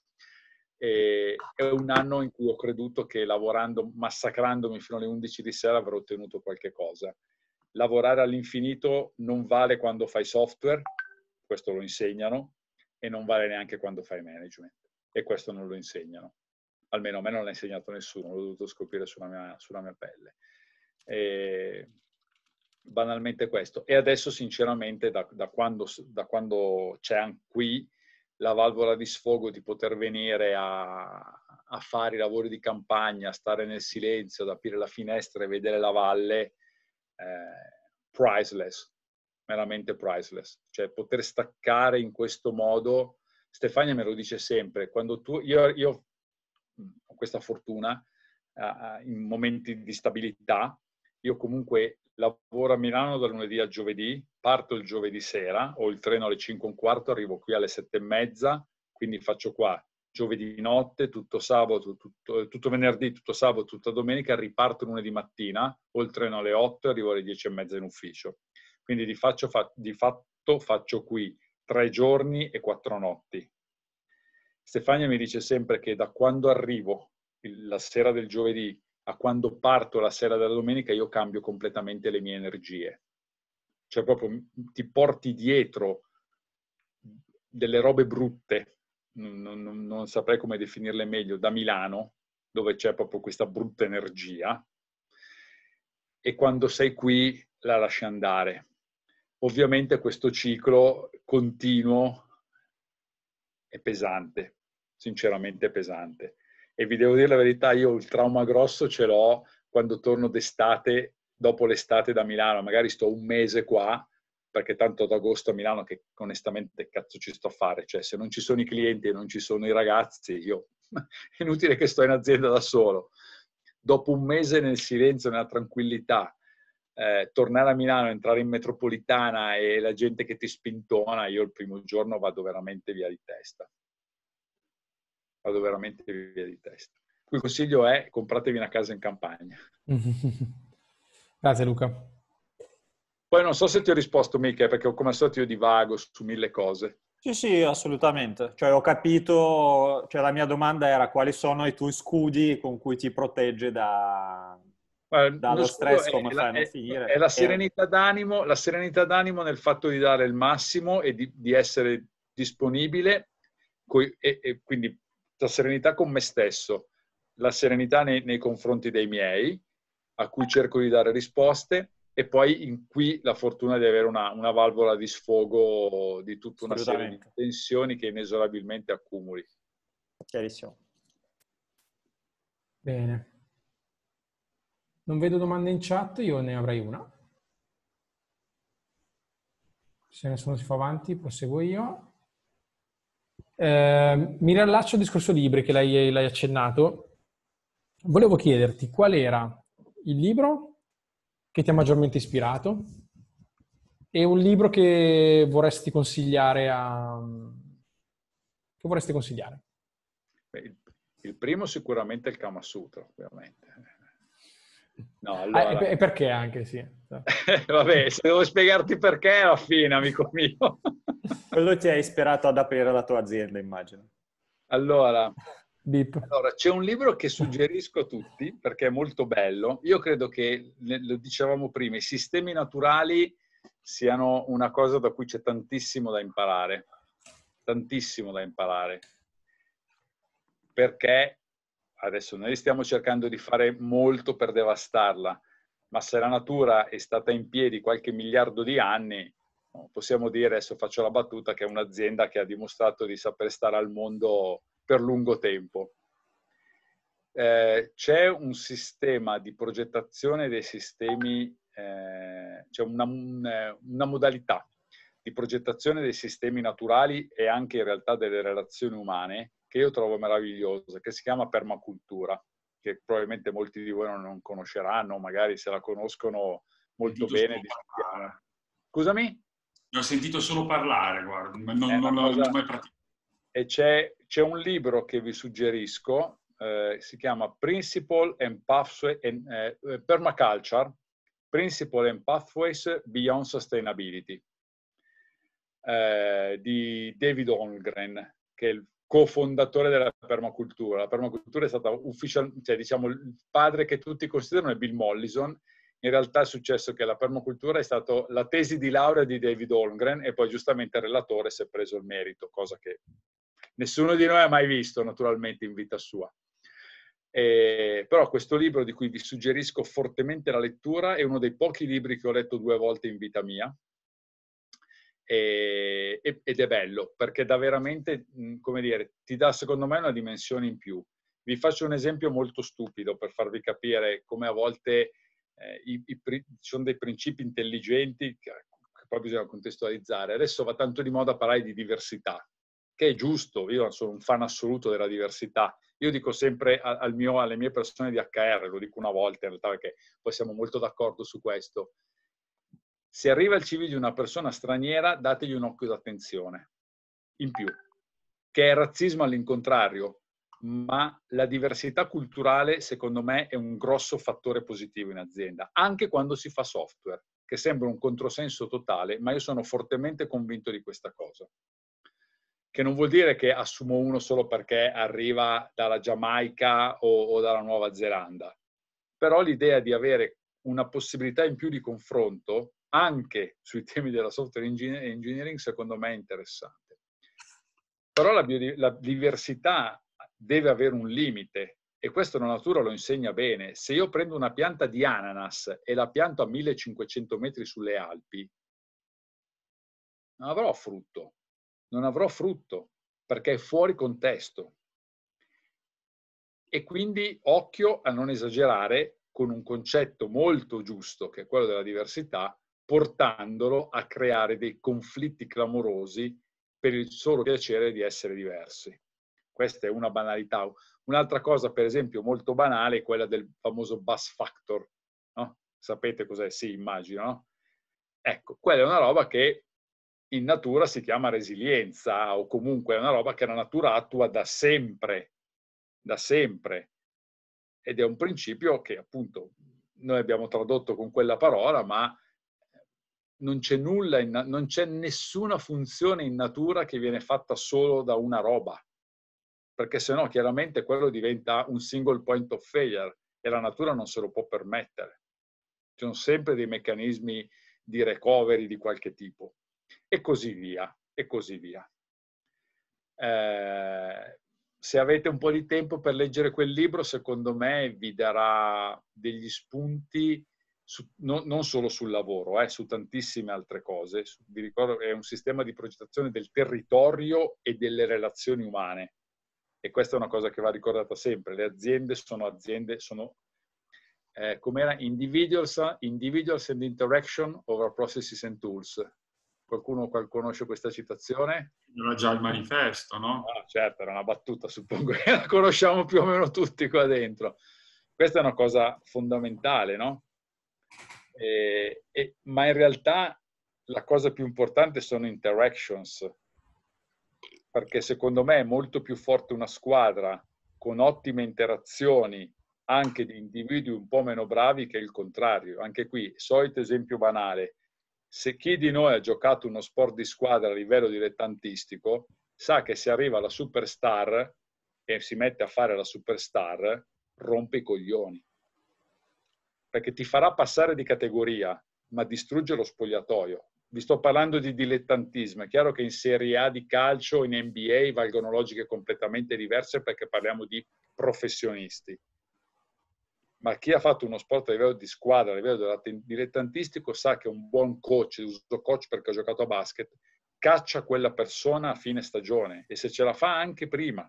E, è un anno in cui ho creduto che lavorando, massacrandomi fino alle 11 di sera avrò ottenuto qualche cosa. Lavorare all'infinito non vale quando fai software, questo lo insegnano, e non vale neanche quando fai management, e questo non lo insegnano. Almeno a me non l'ha insegnato nessuno, l'ho dovuto scoprire sulla mia, sulla mia pelle e eh, banalmente questo. E adesso sinceramente da, da quando, da quando c'è qui la valvola di sfogo di poter venire a, a, fare i lavori di campagna, stare nel silenzio, ad aprire la finestra e vedere la valle, eh, priceless, veramente priceless. Cioè poter staccare in questo modo, Stefania me lo dice sempre, quando tu, io, io ho questa fortuna in momenti di stabilità, io comunque lavoro a Milano da lunedì a giovedì, parto il giovedì sera, ho il treno alle 5 e un quarto, arrivo qui alle 7 e mezza, quindi faccio qua giovedì notte, tutto sabato, tutto, tutto venerdì, tutto sabato, tutta domenica, riparto lunedì mattina, ho il treno alle 8 e arrivo alle 10 e mezza in ufficio. Quindi di, faccio, fa, di fatto faccio qui tre giorni e quattro notti. Stefania mi dice sempre che da quando arrivo la sera del giovedì a quando parto la sera della domenica io cambio completamente le mie energie. Cioè proprio ti porti dietro delle robe brutte, non, non, non saprei come definirle meglio, da Milano, dove c'è proprio questa brutta energia, e quando sei qui la lasci andare. Ovviamente questo ciclo continuo è pesante, sinceramente è pesante e vi devo dire la verità, io il trauma grosso ce l'ho quando torno d'estate, dopo l'estate da Milano, magari sto un mese qua, perché tanto ad agosto a Milano che onestamente cazzo ci sto a fare, cioè se non ci sono i clienti e non ci sono i ragazzi, io è inutile che sto in azienda da solo. Dopo un mese nel silenzio, nella tranquillità, eh, tornare a Milano, entrare in metropolitana e la gente che ti spintona, io il primo giorno vado veramente via di testa vado veramente via di testa. Il consiglio è compratevi una casa in campagna. Grazie Luca. Poi non so se ti ho risposto Michele, perché come al solito io divago su mille cose. Sì, sì, assolutamente. Cioè, ho capito, cioè, la mia domanda era quali sono i tuoi scudi con cui ti protegge da, Guarda, eh, dallo stress, come è, fai a finire? È la eh. serenità, d'animo, la serenità d'animo nel fatto di dare il massimo e di, di essere disponibile, e, e quindi la serenità con me stesso, la serenità nei, nei confronti dei miei, a cui cerco di dare risposte, e poi in qui la fortuna di avere una, una valvola di sfogo di tutta una serie di tensioni che inesorabilmente accumuli. Chiarissimo. Bene. Non vedo domande in chat, io ne avrei una. Se nessuno si fa avanti, proseguo io. Ehm, mi riallaccio al discorso libri che lei, l'hai accennato. Volevo chiederti qual era il libro che ti ha maggiormente ispirato e un libro che vorresti consigliare a... che vorresti consigliare? Beh, il primo sicuramente è il Kama Sutra, ovviamente No, eh, allora... e perché anche, sì. Vabbè, se devo spiegarti perché, alla fine, amico mio. Quello ti ha ispirato ad aprire la tua azienda, immagino. Allora, allora, c'è un libro che suggerisco a tutti perché è molto bello. Io credo che, lo dicevamo prima, i sistemi naturali siano una cosa da cui c'è tantissimo da imparare. Tantissimo da imparare. Perché adesso noi stiamo cercando di fare molto per devastarla, ma se la natura è stata in piedi qualche miliardo di anni, possiamo dire, adesso faccio la battuta, che è un'azienda che ha dimostrato di saper stare al mondo per lungo tempo. Eh, c'è un sistema di progettazione dei sistemi, eh, c'è una, una modalità di progettazione dei sistemi naturali e anche in realtà delle relazioni umane che io trovo meravigliosa, che si chiama permacultura, che probabilmente molti di voi non conosceranno, magari se la conoscono molto bene. Scusami? Ne ho sentito solo parlare, guarda, non, eh, non l'ho mai praticato. E c'è, c'è, un libro che vi suggerisco, eh, si chiama Principle and Pathways, eh, Permaculture, Principle and Pathways Beyond Sustainability, eh, di David Holmgren, che è il cofondatore della permacultura. La permacultura è stata ufficialmente, cioè diciamo il padre che tutti considerano è Bill Mollison. In realtà è successo che la permacultura è stata la tesi di laurea di David Holmgren e poi giustamente il relatore si è preso il merito, cosa che nessuno di noi ha mai visto naturalmente in vita sua. Eh, però questo libro di cui vi suggerisco fortemente la lettura è uno dei pochi libri che ho letto due volte in vita mia, e, ed è bello perché dà veramente, come dire, ti dà secondo me una dimensione in più. Vi faccio un esempio molto stupido per farvi capire come a volte eh, i, i, ci sono dei principi intelligenti che, che poi bisogna contestualizzare. Adesso va tanto di moda parlare di diversità, che è giusto, io sono un fan assoluto della diversità. Io dico sempre al mio, alle mie persone di HR, lo dico una volta in realtà perché poi siamo molto d'accordo su questo, se arriva il CV di una persona straniera, dategli un occhio d'attenzione. In più, che è razzismo all'incontrario, ma la diversità culturale, secondo me, è un grosso fattore positivo in azienda, anche quando si fa software, che sembra un controsenso totale, ma io sono fortemente convinto di questa cosa che non vuol dire che assumo uno solo perché arriva dalla Giamaica o, o, dalla Nuova Zelanda, però l'idea di avere una possibilità in più di confronto anche sui temi della software engineering secondo me è interessante. Però la, la diversità deve avere un limite e questo la natura lo insegna bene. Se io prendo una pianta di ananas e la pianto a 1500 metri sulle Alpi, non avrò frutto, non avrò frutto perché è fuori contesto. E quindi occhio a non esagerare con un concetto molto giusto, che è quello della diversità, portandolo a creare dei conflitti clamorosi per il solo piacere di essere diversi. Questa è una banalità. Un'altra cosa, per esempio, molto banale è quella del famoso bus factor. No? Sapete cos'è? Sì, immagino. No? Ecco, quella è una roba che in natura si chiama resilienza o comunque è una roba che la natura attua da sempre, da sempre. Ed è un principio che appunto noi abbiamo tradotto con quella parola, ma non c'è nulla, in, non c'è nessuna funzione in natura che viene fatta solo da una roba, perché se no chiaramente quello diventa un single point of failure e la natura non se lo può permettere. Ci sono sempre dei meccanismi di recovery di qualche tipo e così via, e così via. Eh, se avete un po' di tempo per leggere quel libro, secondo me vi darà degli spunti su, no, non solo sul lavoro, eh, su tantissime altre cose. Su, vi ricordo che è un sistema di progettazione del territorio e delle relazioni umane. E questa è una cosa che va ricordata sempre. Le aziende sono aziende, sono eh, era individuals, eh? individuals and Interaction over Processes and Tools. Qualcuno conosce questa citazione? Era già il manifesto, no? Ah, certo, era una battuta, suppongo che la conosciamo più o meno tutti qua dentro. Questa è una cosa fondamentale, no? E, e, ma in realtà la cosa più importante sono interactions, perché secondo me è molto più forte una squadra con ottime interazioni anche di individui un po' meno bravi che il contrario. Anche qui, solito esempio banale, se chi di noi ha giocato uno sport di squadra a livello dilettantistico, sa che se arriva la superstar e si mette a fare la superstar, rompe i coglioni perché ti farà passare di categoria, ma distrugge lo spogliatoio. Vi sto parlando di dilettantismo. È chiaro che in Serie A di calcio, in NBA, valgono logiche completamente diverse perché parliamo di professionisti. Ma chi ha fatto uno sport a livello di squadra, a livello dilettantistico, sa che un buon coach, uso coach perché ho giocato a basket, caccia quella persona a fine stagione e se ce la fa anche prima,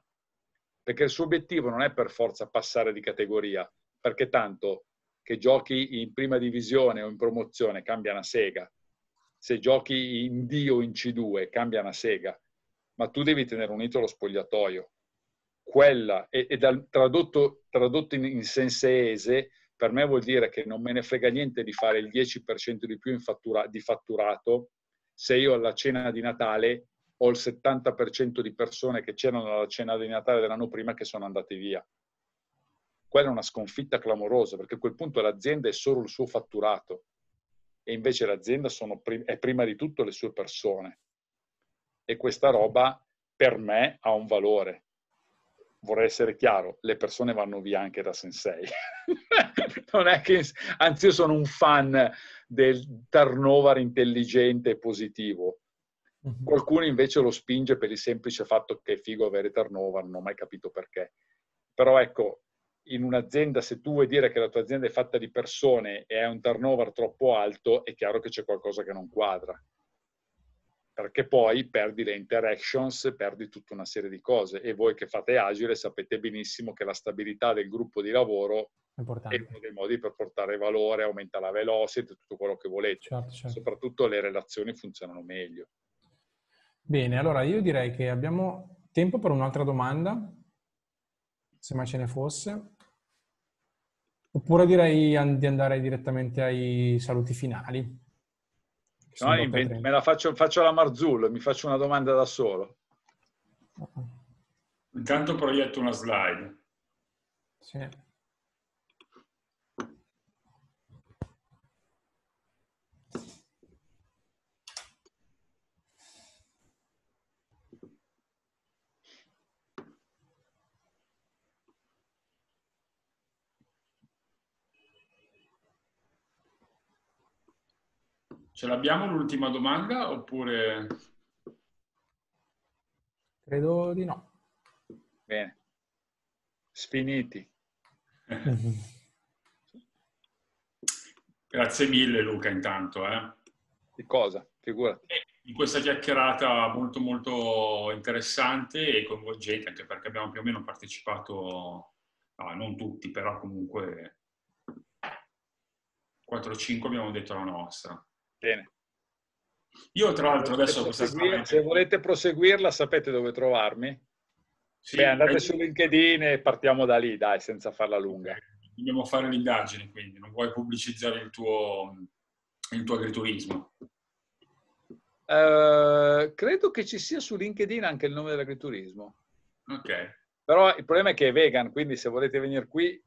perché il suo obiettivo non è per forza passare di categoria, perché tanto che giochi in prima divisione o in promozione cambia una sega, se giochi in D o in C2 cambia una sega, ma tu devi tenere unito lo spogliatoio. Quella, e, e dal, tradotto, tradotto in, in senseese, per me vuol dire che non me ne frega niente di fare il 10% di più fattura, di fatturato se io alla cena di Natale ho il 70% di persone che c'erano alla cena di Natale dell'anno prima che sono andate via quella è una sconfitta clamorosa, perché a quel punto l'azienda è solo il suo fatturato e invece l'azienda prim- è prima di tutto le sue persone. E questa roba per me ha un valore. Vorrei essere chiaro, le persone vanno via anche da Sensei. non è che, anzi, io sono un fan del turnover intelligente e positivo. Mhm. Qualcuno invece lo spinge per il semplice fatto che è figo avere turnover, non ho mai capito perché. Però ecco, in un'azienda, se tu vuoi dire che la tua azienda è fatta di persone e hai un turnover troppo alto, è chiaro che c'è qualcosa che non quadra. Perché poi perdi le interactions, perdi tutta una serie di cose. E voi che fate agile sapete benissimo che la stabilità del gruppo di lavoro Importante. è uno dei modi per portare valore, aumenta la velocità, tutto quello che volete. Certo, certo. Soprattutto le relazioni funzionano meglio. Bene, allora io direi che abbiamo tempo per un'altra domanda se mai ce ne fosse. Oppure direi di andare direttamente ai saluti finali. No, me la faccio, faccio la Marzullo, mi faccio una domanda da solo. Intanto proietto una slide. Sì. Ce l'abbiamo l'ultima domanda oppure... Credo di no. Bene. Sfiniti. Grazie mille Luca intanto. Eh. Di cosa? Figurati. Eh, In questa chiacchierata molto molto interessante e coinvolgente anche perché abbiamo più o meno partecipato, no, non tutti però comunque 4-5 abbiamo detto la nostra. Bene. Io tra l'altro adesso se, proseguir, se volete proseguirla sapete dove trovarmi? Sì, Beh, andate eh, su LinkedIn e partiamo da lì, dai, senza farla lunga. Dobbiamo fare l'indagine, quindi non vuoi pubblicizzare il tuo, il tuo agriturismo? Uh, credo che ci sia su LinkedIn anche il nome dell'agriturismo. Ok. Però il problema è che è vegan, quindi se volete venire qui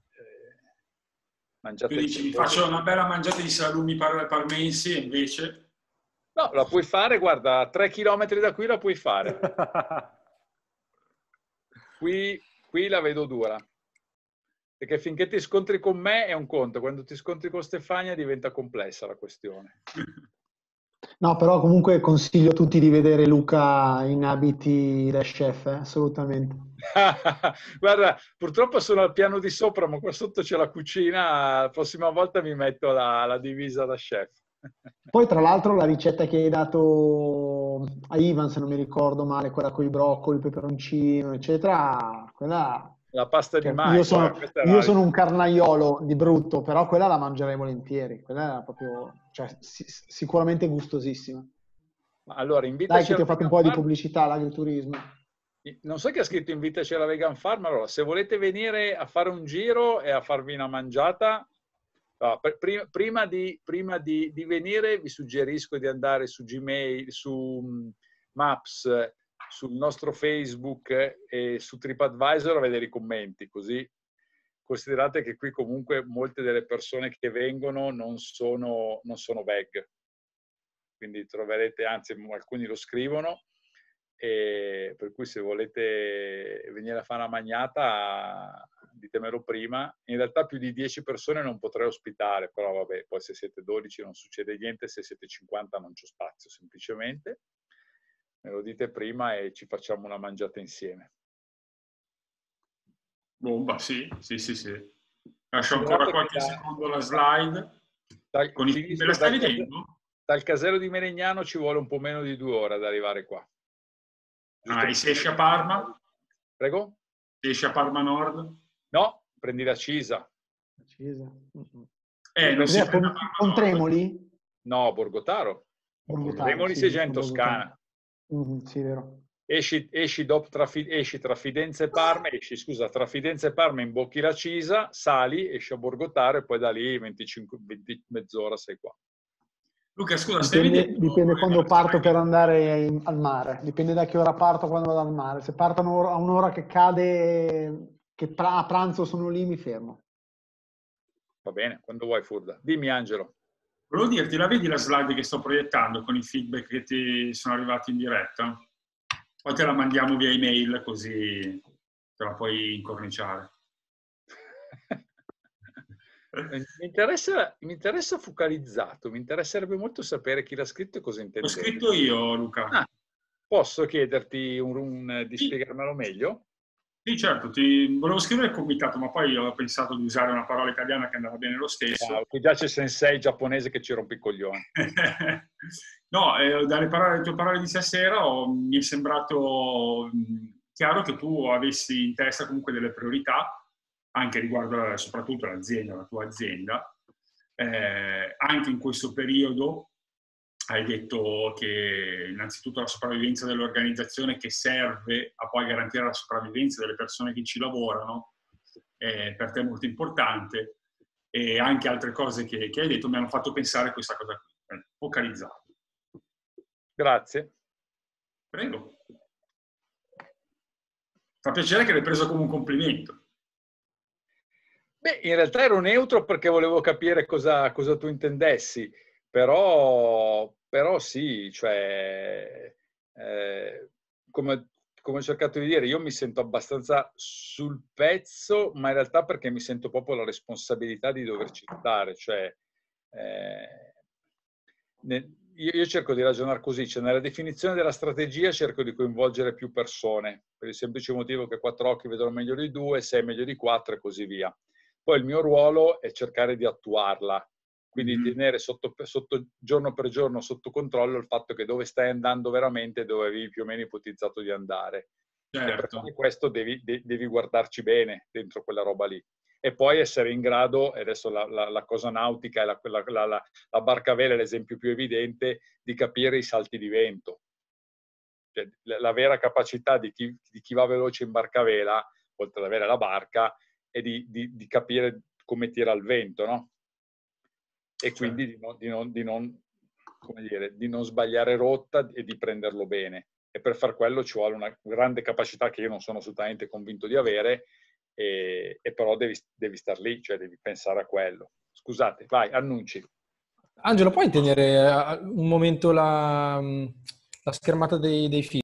mangiata tu dici, faccio una bella mangiata di salumi par- parmensi e invece... No, la puoi fare, guarda, a tre chilometri da qui la puoi fare. qui, qui la vedo dura. Perché finché ti scontri con me è un conto, quando ti scontri con Stefania diventa complessa la questione. No, però comunque consiglio a tutti di vedere Luca in abiti da chef, eh? assolutamente. Guarda, purtroppo sono al piano di sopra, ma qua sotto c'è la cucina, la prossima volta mi metto la, la divisa da chef. Poi tra l'altro la ricetta che hai dato a Ivan, se non mi ricordo male, quella con i broccoli, il peperoncino, eccetera, quella la pasta di maio. Eh, io, sono, io sono, un carnaiolo di brutto, però quella la mangerei volentieri. Quella era proprio, cioè, si, sicuramente gustosissima. Ma allora, invitaci Dai, che ti ho fatto un po' di pubblicità all'agriturismo. Non so chi ha scritto invitaci alla Vegan Farm, allora se volete venire a fare un giro e a farvi una mangiata, no, prima, prima, di, prima di, di venire vi suggerisco di andare su Gmail, su mm, Maps, sul nostro Facebook e su TripAdvisor a vedere i commenti, così considerate che qui comunque molte delle persone che vengono non sono, non sono veg, quindi troverete, anzi alcuni lo scrivono, per cui se volete venire a fare una magnata ditemelo prima, in realtà più di 10 persone non potrei ospitare, però vabbè, poi se siete 12 non succede niente, se siete 50 non c'è spazio semplicemente me lo dite prima e ci facciamo una mangiata insieme. Bomba, sì, sì, sì, sì. Lascio ancora qualche secondo la slide. Dal, con i, me la stai vedendo? Dal casello di Meregnano ci vuole un po' meno di due ore ad arrivare qua. Giusto? Ah, e se esci a Parma? Prego? Se esci a Parma Nord? No, prendi la Cisa. La Cisa. Mm, mm. Eh, non si con, con Tremoli? No, Borgotaro. Borgotaro Tremoli sì, si già in Toscana. Mm, sì, vero. Esci, esci, dopo, tra, esci, tra, Fidenze e Parma, esci, scusa, tra Fidenza e Parma imbocchi la Cisa, sali, esci a Borgotaro e poi da lì 25, 20, mezz'ora sei qua. Luca, scusa, dipende, dicendo, dipende no, quando parto per andare in, al mare, dipende da che ora parto quando vado al mare. Se parto a un'ora che cade, che pra, a pranzo sono lì, mi fermo. Va bene, quando vuoi, Furda. Dimmi, Angelo. Volevo dirti, la vedi la slide che sto proiettando con i feedback che ti sono arrivati in diretta? Poi te la mandiamo via email così te la puoi incorniciare. Eh, mi interessa, mi interessa focalizzato, mi interesserebbe molto sapere chi l'ha scritto e cosa intende. L'ho scritto io, Luca. Ah, posso chiederti un, un, di sì. spiegarmelo meglio? Sì, certo, ti... volevo scrivere comitato, ma poi ho pensato di usare una parola italiana che andava bene lo stesso. No, qui già c'è sensei giapponese che ci rompe i coglioni. no, eh, dalle, parole, dalle tue parole di stasera oh, mi è sembrato mm, chiaro che tu avessi in testa comunque delle priorità, anche riguardo eh, soprattutto all'azienda, la tua azienda, eh, anche in questo periodo hai detto che innanzitutto la sopravvivenza dell'organizzazione che serve a poi garantire la sopravvivenza delle persone che ci lavorano eh, per te è molto importante e anche altre cose che, che hai detto mi hanno fatto pensare a questa cosa qui, eh, focalizzata. Grazie. Prego. Fa piacere che l'hai preso come un complimento. Beh, in realtà ero neutro perché volevo capire cosa, cosa tu intendessi però però sì, cioè, eh, come, come ho cercato di dire, io mi sento abbastanza sul pezzo, ma in realtà perché mi sento proprio la responsabilità di dover citare. Cioè, eh, nel, io, io, cerco di ragionare così, cioè nella definizione della strategia cerco di coinvolgere più persone, per il semplice motivo che quattro occhi vedono meglio di due, sei meglio di quattro e così via. Poi il mio ruolo è cercare di attuarla, quindi tenere sotto, sotto, giorno per giorno sotto controllo il fatto che dove stai andando veramente, dove avevi più o meno ipotizzato di andare. Cioè, certo. Per questo devi, de, devi, guardarci bene dentro quella roba lì. E poi essere in grado, e adesso la, la, la, cosa nautica e la, la, la barcavela è l'esempio più evidente, di capire i salti di vento. Cioè, la, vera capacità di chi, di chi, va veloce in barcavela, oltre ad avere la barca, è di, di, di capire come tira il vento, no? e certo. quindi di non, di, non, di, non, dire, di non, sbagliare rotta e di prenderlo bene. E per far quello ci vuole una grande capacità che io non sono assolutamente convinto di avere, e, e però devi, devi star lì, cioè devi pensare a quello. Scusate, vai, annunci. Angelo, puoi tenere eh, un momento la, mm, la schermata dei, dei film?